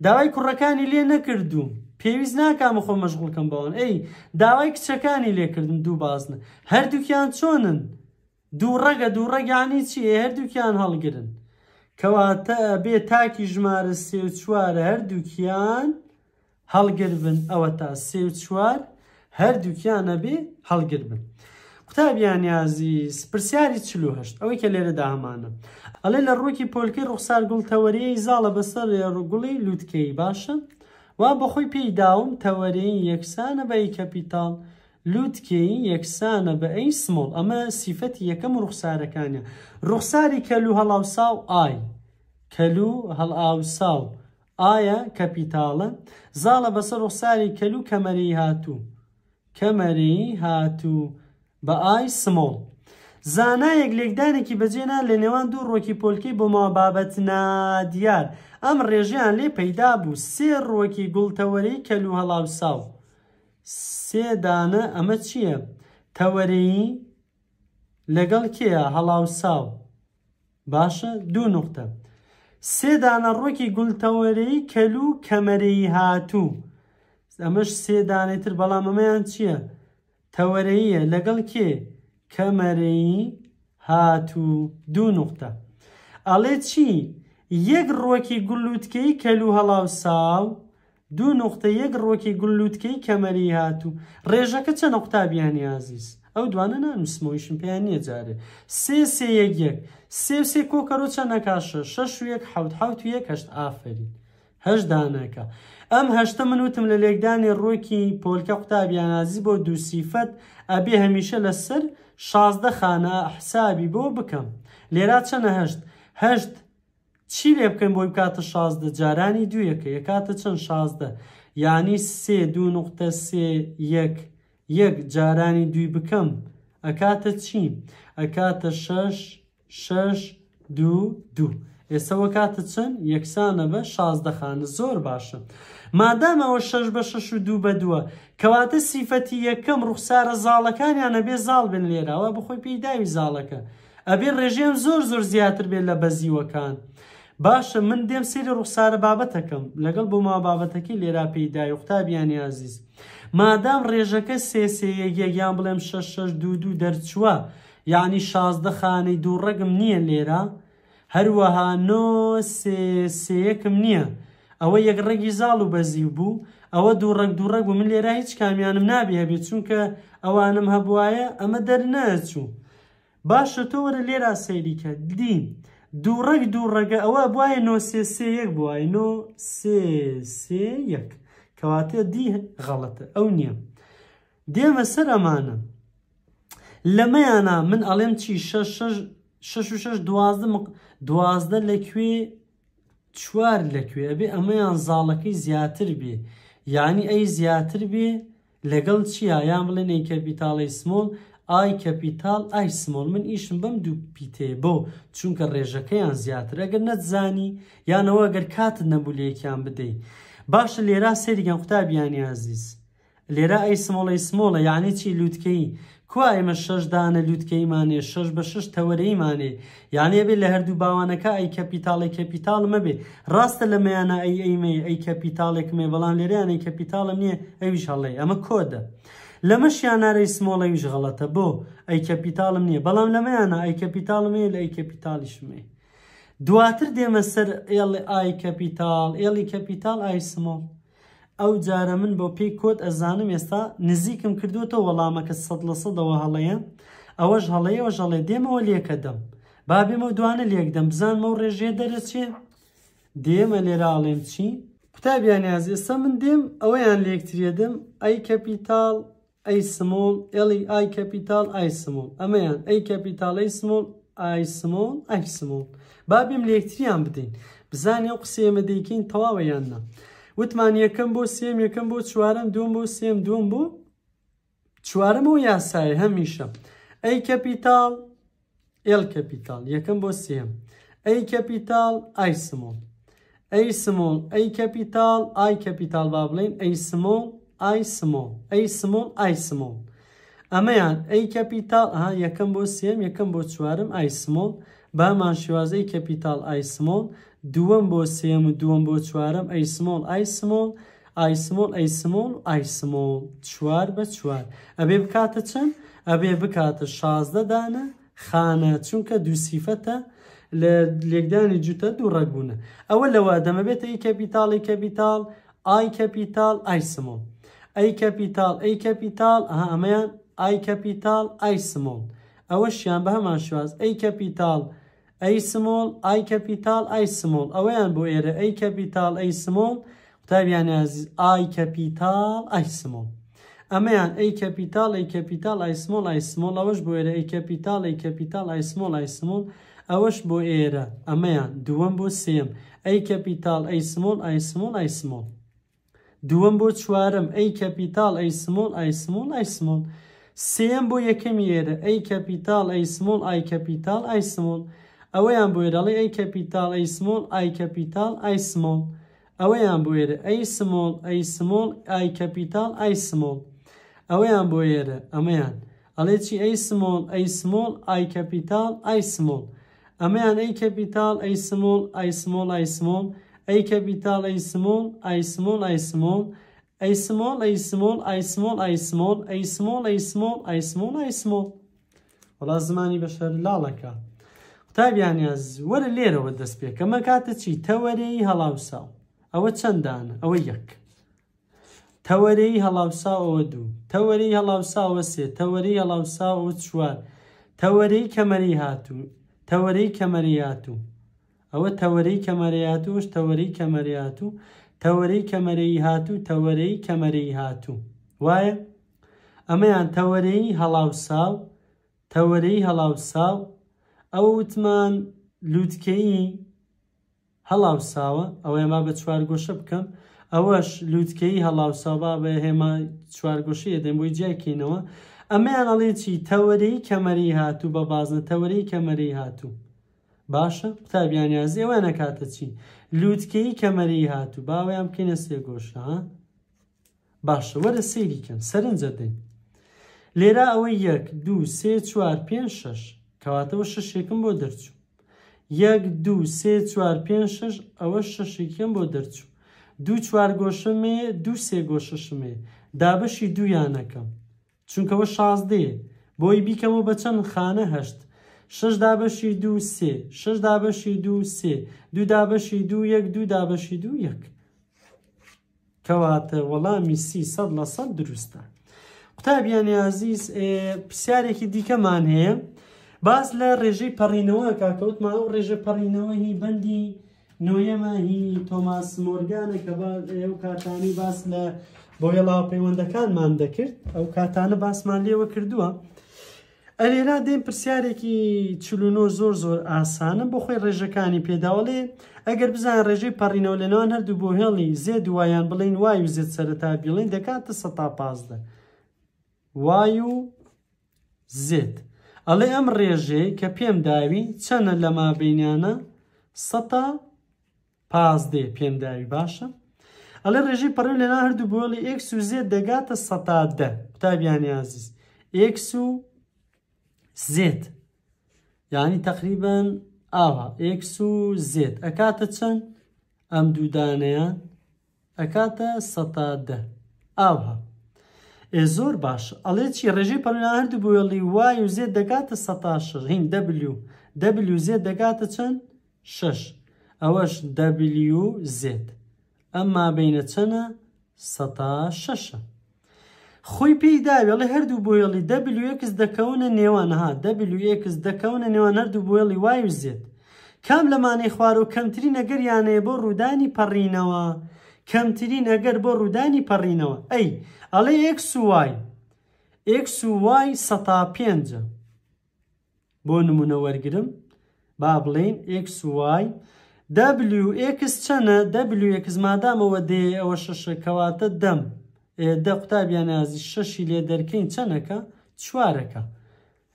داوای کوڕەکانی لێ نەکردووم پێویست ناکامە خۆ مەشغولکەم بەوان ئەی داوای کچەکانی لێکردن دوو بازنە هەردووکیان چۆنن دوو ڕەگە دوو ڕەگیانی چی هەردووکیان هەڵگرن کەواتە بێ تاکی ژمارە سێ و چوارە هەردووکیان هەڵگربن ئەوە تا سێ و چوار هەردووکیانە بێ هەڵگربن. قوتابیان یازیز پرسیاری چلوهشت ئەوەی کە لێرە دامانە ئەڵێ لە ڕووکی پۆلکەی ڕوخسار گوڵتەوەریەی زاڵە بەسەر ڕگوڵی لووتکەی باشە وا بەخۆی پێی داوم تەوەرەی یەکسانە بە کەپیتال لوتکەی یەکسانە بە ئەی سمۆڵ ئەمە سیفەتی یەکەم ڕوخسارەکانە ڕوخساری کەلو هەڵاوساو ئای کەلو هەڵاوساو ئایە کەپیتاڵە زاڵە بەسەر ڕوخساری کەلو کەمەری هاتوو کەمەری هاتوو بە ئای سمۆڵ زانایەک لێکدانێکی بەجێنا لە نێوان دوو ڕۆکی پۆلکی بۆ مابابەت نادیار ئەم ڕێژیان لێ پەیدا بوو سێ ڕۆکی گوڵتەوەری کەلو هەڵاوساو سێ دانە ئەمە چییە؟ تەوەرەی لەگەڵ کێە هەڵاو ساو باشە دوو نقطە سێ دانە ڕۆکی گولتەوەرەی کەلو کەمەرەی هاتوو ئەمەش سێ دانێتتر بەڵام ئەمەیان چییە؟ تەوەرەیە لەگەڵ کێ کەمەرەی هاتوو دوو نقطە ئەڵێ چی؟ یەک ڕۆکی گولوتکەی کەلو هەڵاو ساو دوو نقطە یەک ڕۆکی گلووتکەی کەمەری هاتوو ڕێژەکە چەند نقطابیانی عزیز ئەو دوانە نامسمۆیشم پێیان نیە جارێ سێ سێ یەک یەک سێ سێ کۆکەڕۆ چەند نەکاشە شەش یەک حوت حوت یەک هەشت ئافرین هەش دانەکە ئەم هەشتە من وتم لە لێکدانی ڕۆکی پۆلکە قوتابیانازی بۆ دووسیفەت ئەبێ هەمیشە لەسەر شازدە خانە حسابی بۆ بکەم لێرا چەنە هەشت هەشت چی لێ بکەین بۆی بکاتە شازدە جارانی دوویەکە یکاتە چەند شازدە یانی سێ دو نقطە سێ یەک یەک جارانی دوی بکەم ئەکاتە چی؟ ئەکاتە شش شش دوو دوو. ئێستەوە کاتە چەند یەکسانە بە شازدەخانە زۆر باشە. مادامەوە شش بە شش و دوو بە دووە کەواتە سیفەتی یەکەم ڕوخسارە زاڵەکانیانە بێ زاڵ بن لێراوە بخۆی پیداوی زاڵەکە. ئەبێ ڕێژێم زۆر زۆر زیاتر بێت لە بەزیوەکان. باشە من دێم سری ڕوخسارە بابەتەکەم لەگەڵ بۆ ما بابەتەکەی لێرا پێیدای وختابیانی عزیز مادام ڕێژەکە سێسەیەگیان بڵێم 6 دو دو دەرچووە یعنی شازدە خانەی دوو ڕەگم نییە لێرە هەروەها نۆ سێسەیەکم نییە ئەوە یەک ڕێگی زاڵ و بەزی بوو ئەوە دوو ڕنگ دوو ڕەگ و من لێرە هیچ کامیانم نابێ بێت چونکە ئەوانم هەبواە ئەمە دەرنەچوو باشە تۆ وەرە لێرا سەیریکە دین. دووڕێک دووڕێگە ئەوە بواە نۆ سێسێ یەک بواە نۆ سێسێ یەک کەواتە دی غەڵەتە ئەو نییە دێمە سەر ئەمانە لەمەیانە من ئەڵێم چی شش و شش دوازدە لەکوێ چوار لەکوێ ئەبێ ئەمەیان زاڵەکەی زیاتر بێ یانی ئەی زیاتر بێ لەگەڵ چیە یان بڵێن ئەی کەپیتاڵی سمۆڵ ئای کەپیتال ئای سمۆڵ من ئیشم بەم دوو پیتێ بۆ چونکە ڕێژەکەیان زیاتر ئەگەر نەتزانی یانەوە ئەگەر کاتت نەبووولەیەکیان بدەیت باشە لێرا سێریگەن قوتابیانی عزیز لێرە ئەی سمۆڵی سمۆڵە یانی چی لووتکەی کو ئێمە شەش دانە لووتکەیمانێ شش بە شش تەوەرەیمانێ یانێ بێ لە هەردوو باوانەکە ئەی کەپیتاڵی کەپیتال مەبێ ڕاستە لە مەیانە ئەی ئەیمە ئەی کەپیتالێک مێ بەڵام لێریان ئەی کەپیتالم نییە ئەویش هەڵێ ئەمە کۆدە. لەمە شیانارەی سمۆڵەویش غەڵەتە بۆ ئەی کەپیتالم نییە بەڵام لەمەیانە ئەی کەپیتالمێ لە ئەی کەپیتالیشمێ دواتر دێمە سەر ئێڵی ئای کەپیتال ئێڵی کەپیتال ئای سمۆڵ ئەو جارە من بۆ پێی کۆت ئەزانم ئێستا نزیکم کردوتە وەڵامەکە سەد لە سەدەوە هەڵەیە ئەوەش هەڵەیەوە ژەڵێ دێمەوە لێکە دەم بابێمە دوانە لێکدەم بزانمە و ڕێژێ دەرەچێ دێمە لێراڵێم چی؟ قوتابیان یاز ئێستا من دێم ئەوەیان لێکترێ دەم ئەی کەپیتال ئەی سمۆڵ ئەلی ئای کەپیتال ئای سمۆڵ ئەمەیان ئەی کەپیتال ئەی سمۆڵ ئای سمۆڵ ئەی سمۆڵ بابیم لەکتریان بدەین بزانێ و قسێمە دەیکەین تەواوەیان نە وتمان یەکەم بۆ سێم یەکەم بۆ چوارم دوم بۆ سێم دوم بۆ چوارم و یاسایە هەمیشە ئەی کەپیتال ئێل کەپیتال یەکەم بۆ سێم ئەی کەپیتال ئای سمۆڵ ئەی سمۆڵ ئەی کەپیتال ئای کەپیتال با بڵێن ئەی سمۆڵ ئای سمۆڵ ئەی سمۆڵ ئای سمۆڵ ئەمەیان ئەی کەپیتال ئا یەکەم بۆ سێم یەکەم بۆ چوارم ئای سمۆڵ بامان شێوازەی کەپیتال ئای سمۆڵ دووەم بۆ سێم و دووەم بۆ چوارم ئەی سمۆڵ ئای سمۆڵ ئای سمۆڵ ئەی سمۆڵ ئای سمۆڵ چوار بە چوار ئەبێ بکاتە چەند ئەبێ بکاتە شازدە دانە خانە چونکە دووسیفەتە لە لێکدانی جوتە دوو ڕێکبوونە ئەوە لەوە دەمەبێتە ئی کەپیتاڵی کەپیتال ئای کەپیتال ئای سمۆڵ ئەی کەپیتال ئەی کەپیتال ئەمەیان ئای کەپیتال ئای سمۆڵ ئەوە شیان بە هەمان شواز ئەی کەپیتال ئەی سمۆڵ ئای کەپیتال ئای سمۆڵ ئەوەیان بۆ ئێرە ئەی کەپیتال ئەی سمۆڵ قوتابیان عزیز ئای کەپیتال ئای سمۆڵ ئەمەیان ئەی کەپیتال ئەی کەپیتال ئای سمۆڵ ئای سمۆڵ ئەوەش بۆ ئێرە ئەی کەپیتال ئەی کەپیتال ئای سمۆڵ ئای سمۆڵ ئەوەش بۆ ئێرە ئەمەیان دووەم بۆ سێم ئەی کەپیتال ئەی سمۆڵ ئای سمۆڵ ئای سمۆڵ دووەم بۆ چوارم ئەی کەپیتال ئەی سمۆل ئای سمۆل ئای سمۆل سێم بۆ یەکەم ئێرە ئەی کەپیتال ئەی سمۆل ئای کەپیتال ئای سمۆل ئەوەیان بۆ ێراڵی ئەی کەپیتال ئەی سمۆل ئای کەپیتال ئای سمۆل ئەوەیان بۆ ێرە ئەی سمۆل ئەی سمۆل ئای کەپیتال ئای سمۆل ئەوەیان بۆ ێرە ئەمەیان ئەڵێ چی ئەی سمۆل ئەی سمۆل ئای کەپیتال ئای سمۆل ئەمەیان ئەی کەپیتال ئەی سمۆل ئای سمۆل ئای سمۆل ئەی کەپیتال ئەی سمۆڵ ئای سمۆڵ ئای سمۆڵ ئەی سمۆڵ ئەی سمۆڵ ئای سمۆڵ ئای سمۆڵ ئەی سمۆڵ ئەی سمۆڵ ئای سمۆڵ ئای سمۆڵ وڵا زمانی بەشەر لاڵەکە قوتابیانە وەرە لێرەوە دەست پێ کەمە کاتە چی تەوەرەی هەڵاوساو ئەوە چەندانە ئەوە یەک تەوەرەی هەڵاوساەوە دوو تەوەری هەڵاوساوە سێ تەوەری هەڵاوساوە چوار تەوەرەی کەمەری هاتوو تەوەرەی کەمەری هاتوو ئەوە تەوەرەی کەمەریاتوش تەوەرەی کەمەریاتوو تەوەرەی کەمەرەی هاتوو تەوەرەی کەمەرەی هاتوو وایە ئەمەیان تەوەرەی هەڵاوساو تەوەرەی هەڵاوساو ئەو وتمان لووتکەی هەڵاوساوە ئەوە ئێمە بە چوارگۆشە بکەم ئەوەش لووتکەی هەڵاوساوا بە هێما چوارگۆشی دەم بۆی جیاکەینەوە ئەمەیان ئەڵێ چی تەوەرەی کەمەری هاتوو بە بازنە تەوەرەی کەمەری هاتوو باشە قوتابیانیازی ئەوانە کاتە چی لووتکەی کەمەری هاتوو باوەیان بکەینە سێگۆشە باشە وەرە سەیریکەن سەرنجە دێن لێرە ئەوە یەک دو سێ چوار پێ شش کەواتەوە شەشێکم بۆ دەرچوو یەک دو سێ چوار پێ شش ئەوە شەشێکم بۆ دەرچوو دوو چوار گۆشەمێ دو سێ گۆشەشمێ دابشی دویانەکەم چونکەوە شازدێ بۆی بیکەمەوە بە چەند خانە هەشت شش دابەشی دو سێ شش دابەشی دو سێ دوو دابەشی دو یەک دوو دابەشی دو یەک کەواتە وەڵامی سی سەد لە سەد دروستە قوتابیانی عزیز پرسیارێکی دیکەمان هەیە باس لە ڕێژەی پەڕینەوە کاکەوتمان ئەو ڕێژە پەڕینەوە هی بەندی نوێمە هی تۆماس مۆرگانە کە ئەو کاتانی باس لە بۆ هێڵاو پەیوەندەکانمان دەکرد ئەو کاتانە باسمان لێوە کردووە. ئەلێرا دێن پرسیارێکی چلونۆ زۆر زۆر ئاسانە بۆ خۆی ڕێژەکانی پێداوڵێ ئەگەر بزان ڕێژەی پەڕینەوە لەناوان هەردوو بۆ هێڵی زێ دوایان بڵین وای و زێت سەرەتا بڵین دەکاتە سە تا پازدە وای و زێت ئەڵێ ئەم ڕێژێ کە پێم داوی چەنە لە مابینیانە سە تا پازدێ پێم داوی باشە ئەلێ ڕێژی پەڕێ لەنا هەردوو بۆڵی ئکس و زێت دەگاتە سە تا دە قوتابیانی عزیز ئکس و زێت یعنی تقریبان ئاوا ئکس و زێت ئەکاتە چەند ئەم دوودانەیان ئەکاتە سەدە ئاها ئێ زۆر باشە ئەڵێ چی ڕێژەی پەرنا هەردوو بۆڵی وای و زێت دەکاتە سەتاشر هین دەبلیو دەبلیو زێت دەکاتە چەند شش ئەوەش دەبلیو زێت ئەمما بینە چەنە سەتا شەشە خۆی پێی داوێڵی هەردوو بۆیڵی دەبلوکس دەکەونە نێوانەها دەبلوکس دەکەونە نێوان هەردوو بۆیڵی وایوزێت کام لەمانەی خوار و کەمترین نەگەریانەیە بۆ ڕوودانی پەڕینەوە کەمترین ئەگەر بۆ ڕوودانی پەڕینەوە ئەی ئەڵێ ئکس وای ئکس وای سەتا پێنجە بۆ نمونە وەرگرم با بڵێن ئکس وای دەبلوکس چەنە دەبلوکس مادامەوە دێ ئەوە شەشەکەواتە دەم. ئێدە قوتابیان نازی شەشی لێ دەرکەین چەنەکە چوارەکە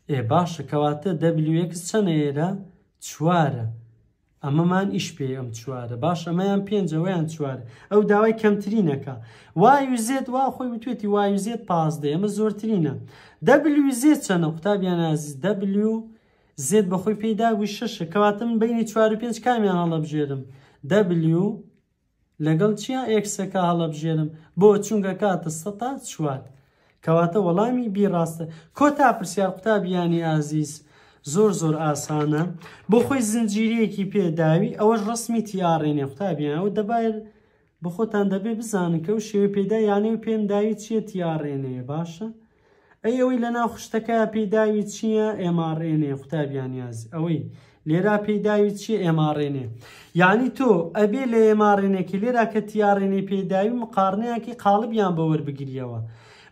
ئێ باشە کەواتە دەبلوەک چەنە ئێرە چوارە ئەمەمان ئیش پێ ئەم چوارە باش ئەمەیان پێنجەوەیان چوارە ئەو داوای کەمترینەکە وایوزێت وا خۆی بتوێتی وایوزێت پازدە ئەمە زۆرترینە دەبلوزێت چەنە قوتابیان نازی دەبلو زێت بەخۆی پێیداگوی شەشە کەواتم بینی چوار و پێنج کامیان هەڵە بژێرم دەبلو لەگەڵ چیا ئێکسەکە هەڵەبژێنم بۆ چونگە کاتە سەتا چوات کەواتە وەڵامی بیڕاستە کۆتا پرسیار قوتابیانی ئازیز زۆر زۆر ئاسانە بۆ خۆی زنجیرەیەکی پێداوی ئەوەش ڕسمی تیاڕێنێ قوتابیان ئەو دەبایر بە خۆتان دەبێ بزانن کە و شێوە پێدایانێ و پێم داوی چیە تیاڕێنەیە باشە؟ ئەی ئەوەی لە ناو خشتەکە پێداوی چییە ئێماڕێنێ قوتابیان یاز ئەوەی لێرا پێداوی چی ئێماڕێنێ یعنی تۆ ئەبێ لە ئێماڕێنێکی لێرا کە تیاڕێنێ پێداوی مقارنەیەکی قالبیان بە وەربگریەوە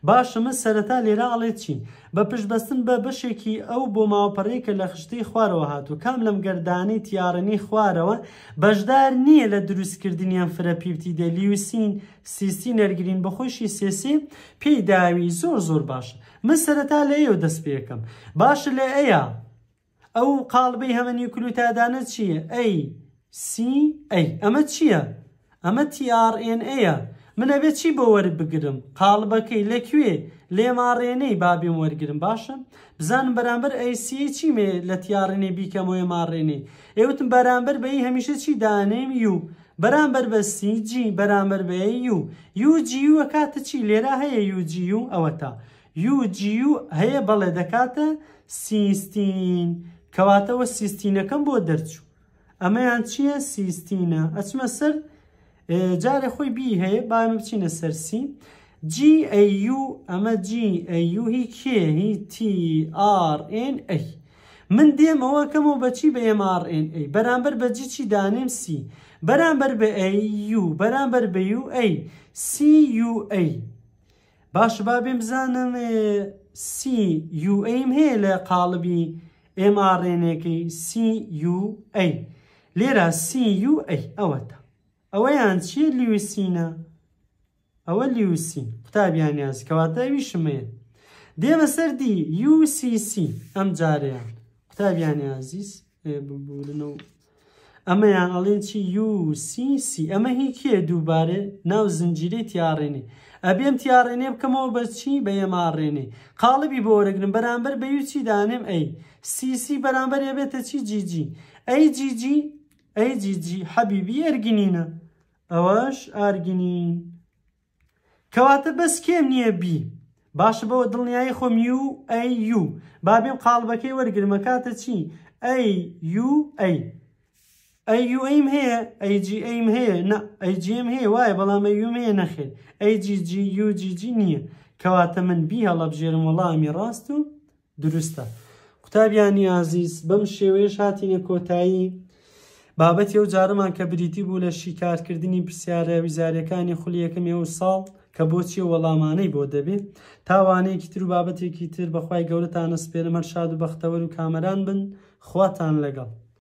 باشە من سەرەتا لێرا ئەڵێ چین بە پشبەستن بە بەشێکی ئەو بۆ ماوەپەڕی کە لە خشتی خوارەوە هاتوو کام لەم گەردانەی تیاڕنی خوارەوە بەشدار نییە لە دروستکردنیان فرەپیوتی دەلیوسین سیسی نەرگرین بەخۆشی سێسی پێی داوی زۆر زۆر باشە من سەرەتا لە ئێوە دەست پێەکەم باشە لە ئەیە ئەو قالبەی هەمە نیوکلو تادانە چییە؟ ئەی سی ئەی ئەمە چییە؟ ئەمە TRNA من ئەبێت چی بۆ وەربگرم قالبەکەی لەکوێ لێماڕێنەی بابیم وەرگرم باشە بزانم بەرامبەر ئەیسی چیمێ لە تیاڕێنێ بیکەمەوەی ماڕێنێ ئێوتم بەرامبەر بەی هەمیشە چی دانێم و بەرامبەر بە سیG بەرامبەر بە و یجیوە کاتە چی لێرە هەیە یجی و ئەوە تا یجی و هەیە بەڵێ دەکاتە سیستین کەواتەوە سیستینەکەم بۆ دەرچوو ئەمەیان چییە سیستینە ئەچمە سەر جارێ خۆی بی هەیە بامە بچینە سەرسی GAU ئەمە GAU هی کێهی TRNA من دێمەوە کەمەوە بەچی بە MRNA بەرامبەر بەجی چی دانێم سی بەرامبەر بە AU بەرامبەر بە UA CUA باش با بێم بزانم CUAم هەیە لە قاڵبی ئێماڕێنێکی CUA لێرە CUA ئەوەتە ئەوەیان چی لیویسینە ئەوە لیوسین قوتابیان یاز کەواتەوی شمێن دێمە سەردی UCC ئەم جارەیان قوتابیان یازیز ببوورن و ئەمەیان ئەڵێن چی UCC ئەمە هی کێ دووبارە ناو زنجیرەی تیاڕێنێ ئەبێم تیاڕێنێ بکەمەوە بە چی بە ئێماڕێنێ قاڵبی بۆرەگرن بەرامبەر بە یو چی دانێم ئەی سیسی بەرامبەر ئەبێتە چی جیجی ئەی جیجی ئەی جیجی حەبیبی ئەرگینینە ئەوەش ئارگینین کەواتە بەس کێم نییە بی باشە بەوە دڵنیایی خۆم یو ئەی یو بابێم قاڵبەکەی وەرگرمە کاتە چی ئەی یو ئەی ئەیم هەیە ئەیجیم هەیە ئەیجیم هەیە وایە بەڵام ئەیم هەیە نەخێت ئەیجیجیجیجی نییە کەواتە من بی هەڵەبژێرم وەڵامی ڕاست و دروستە قوتابیانی ئازیز بەم شێوەیە شاتینە کۆتایی بابەتی ئەو جارمان کە بریتی بوو لە شیکارکردنی پرسیارە ویزارەکانی خولی یەکەم ێ و ساڵ کە بۆچی وەڵامانەی بۆ دەبێت تاوانەیەکی تر و بابەتێکی تر بەخوای گەورەتانە سپێرەمە شاد و بەختەوەر و کامەران بن خواتان لەگەڵ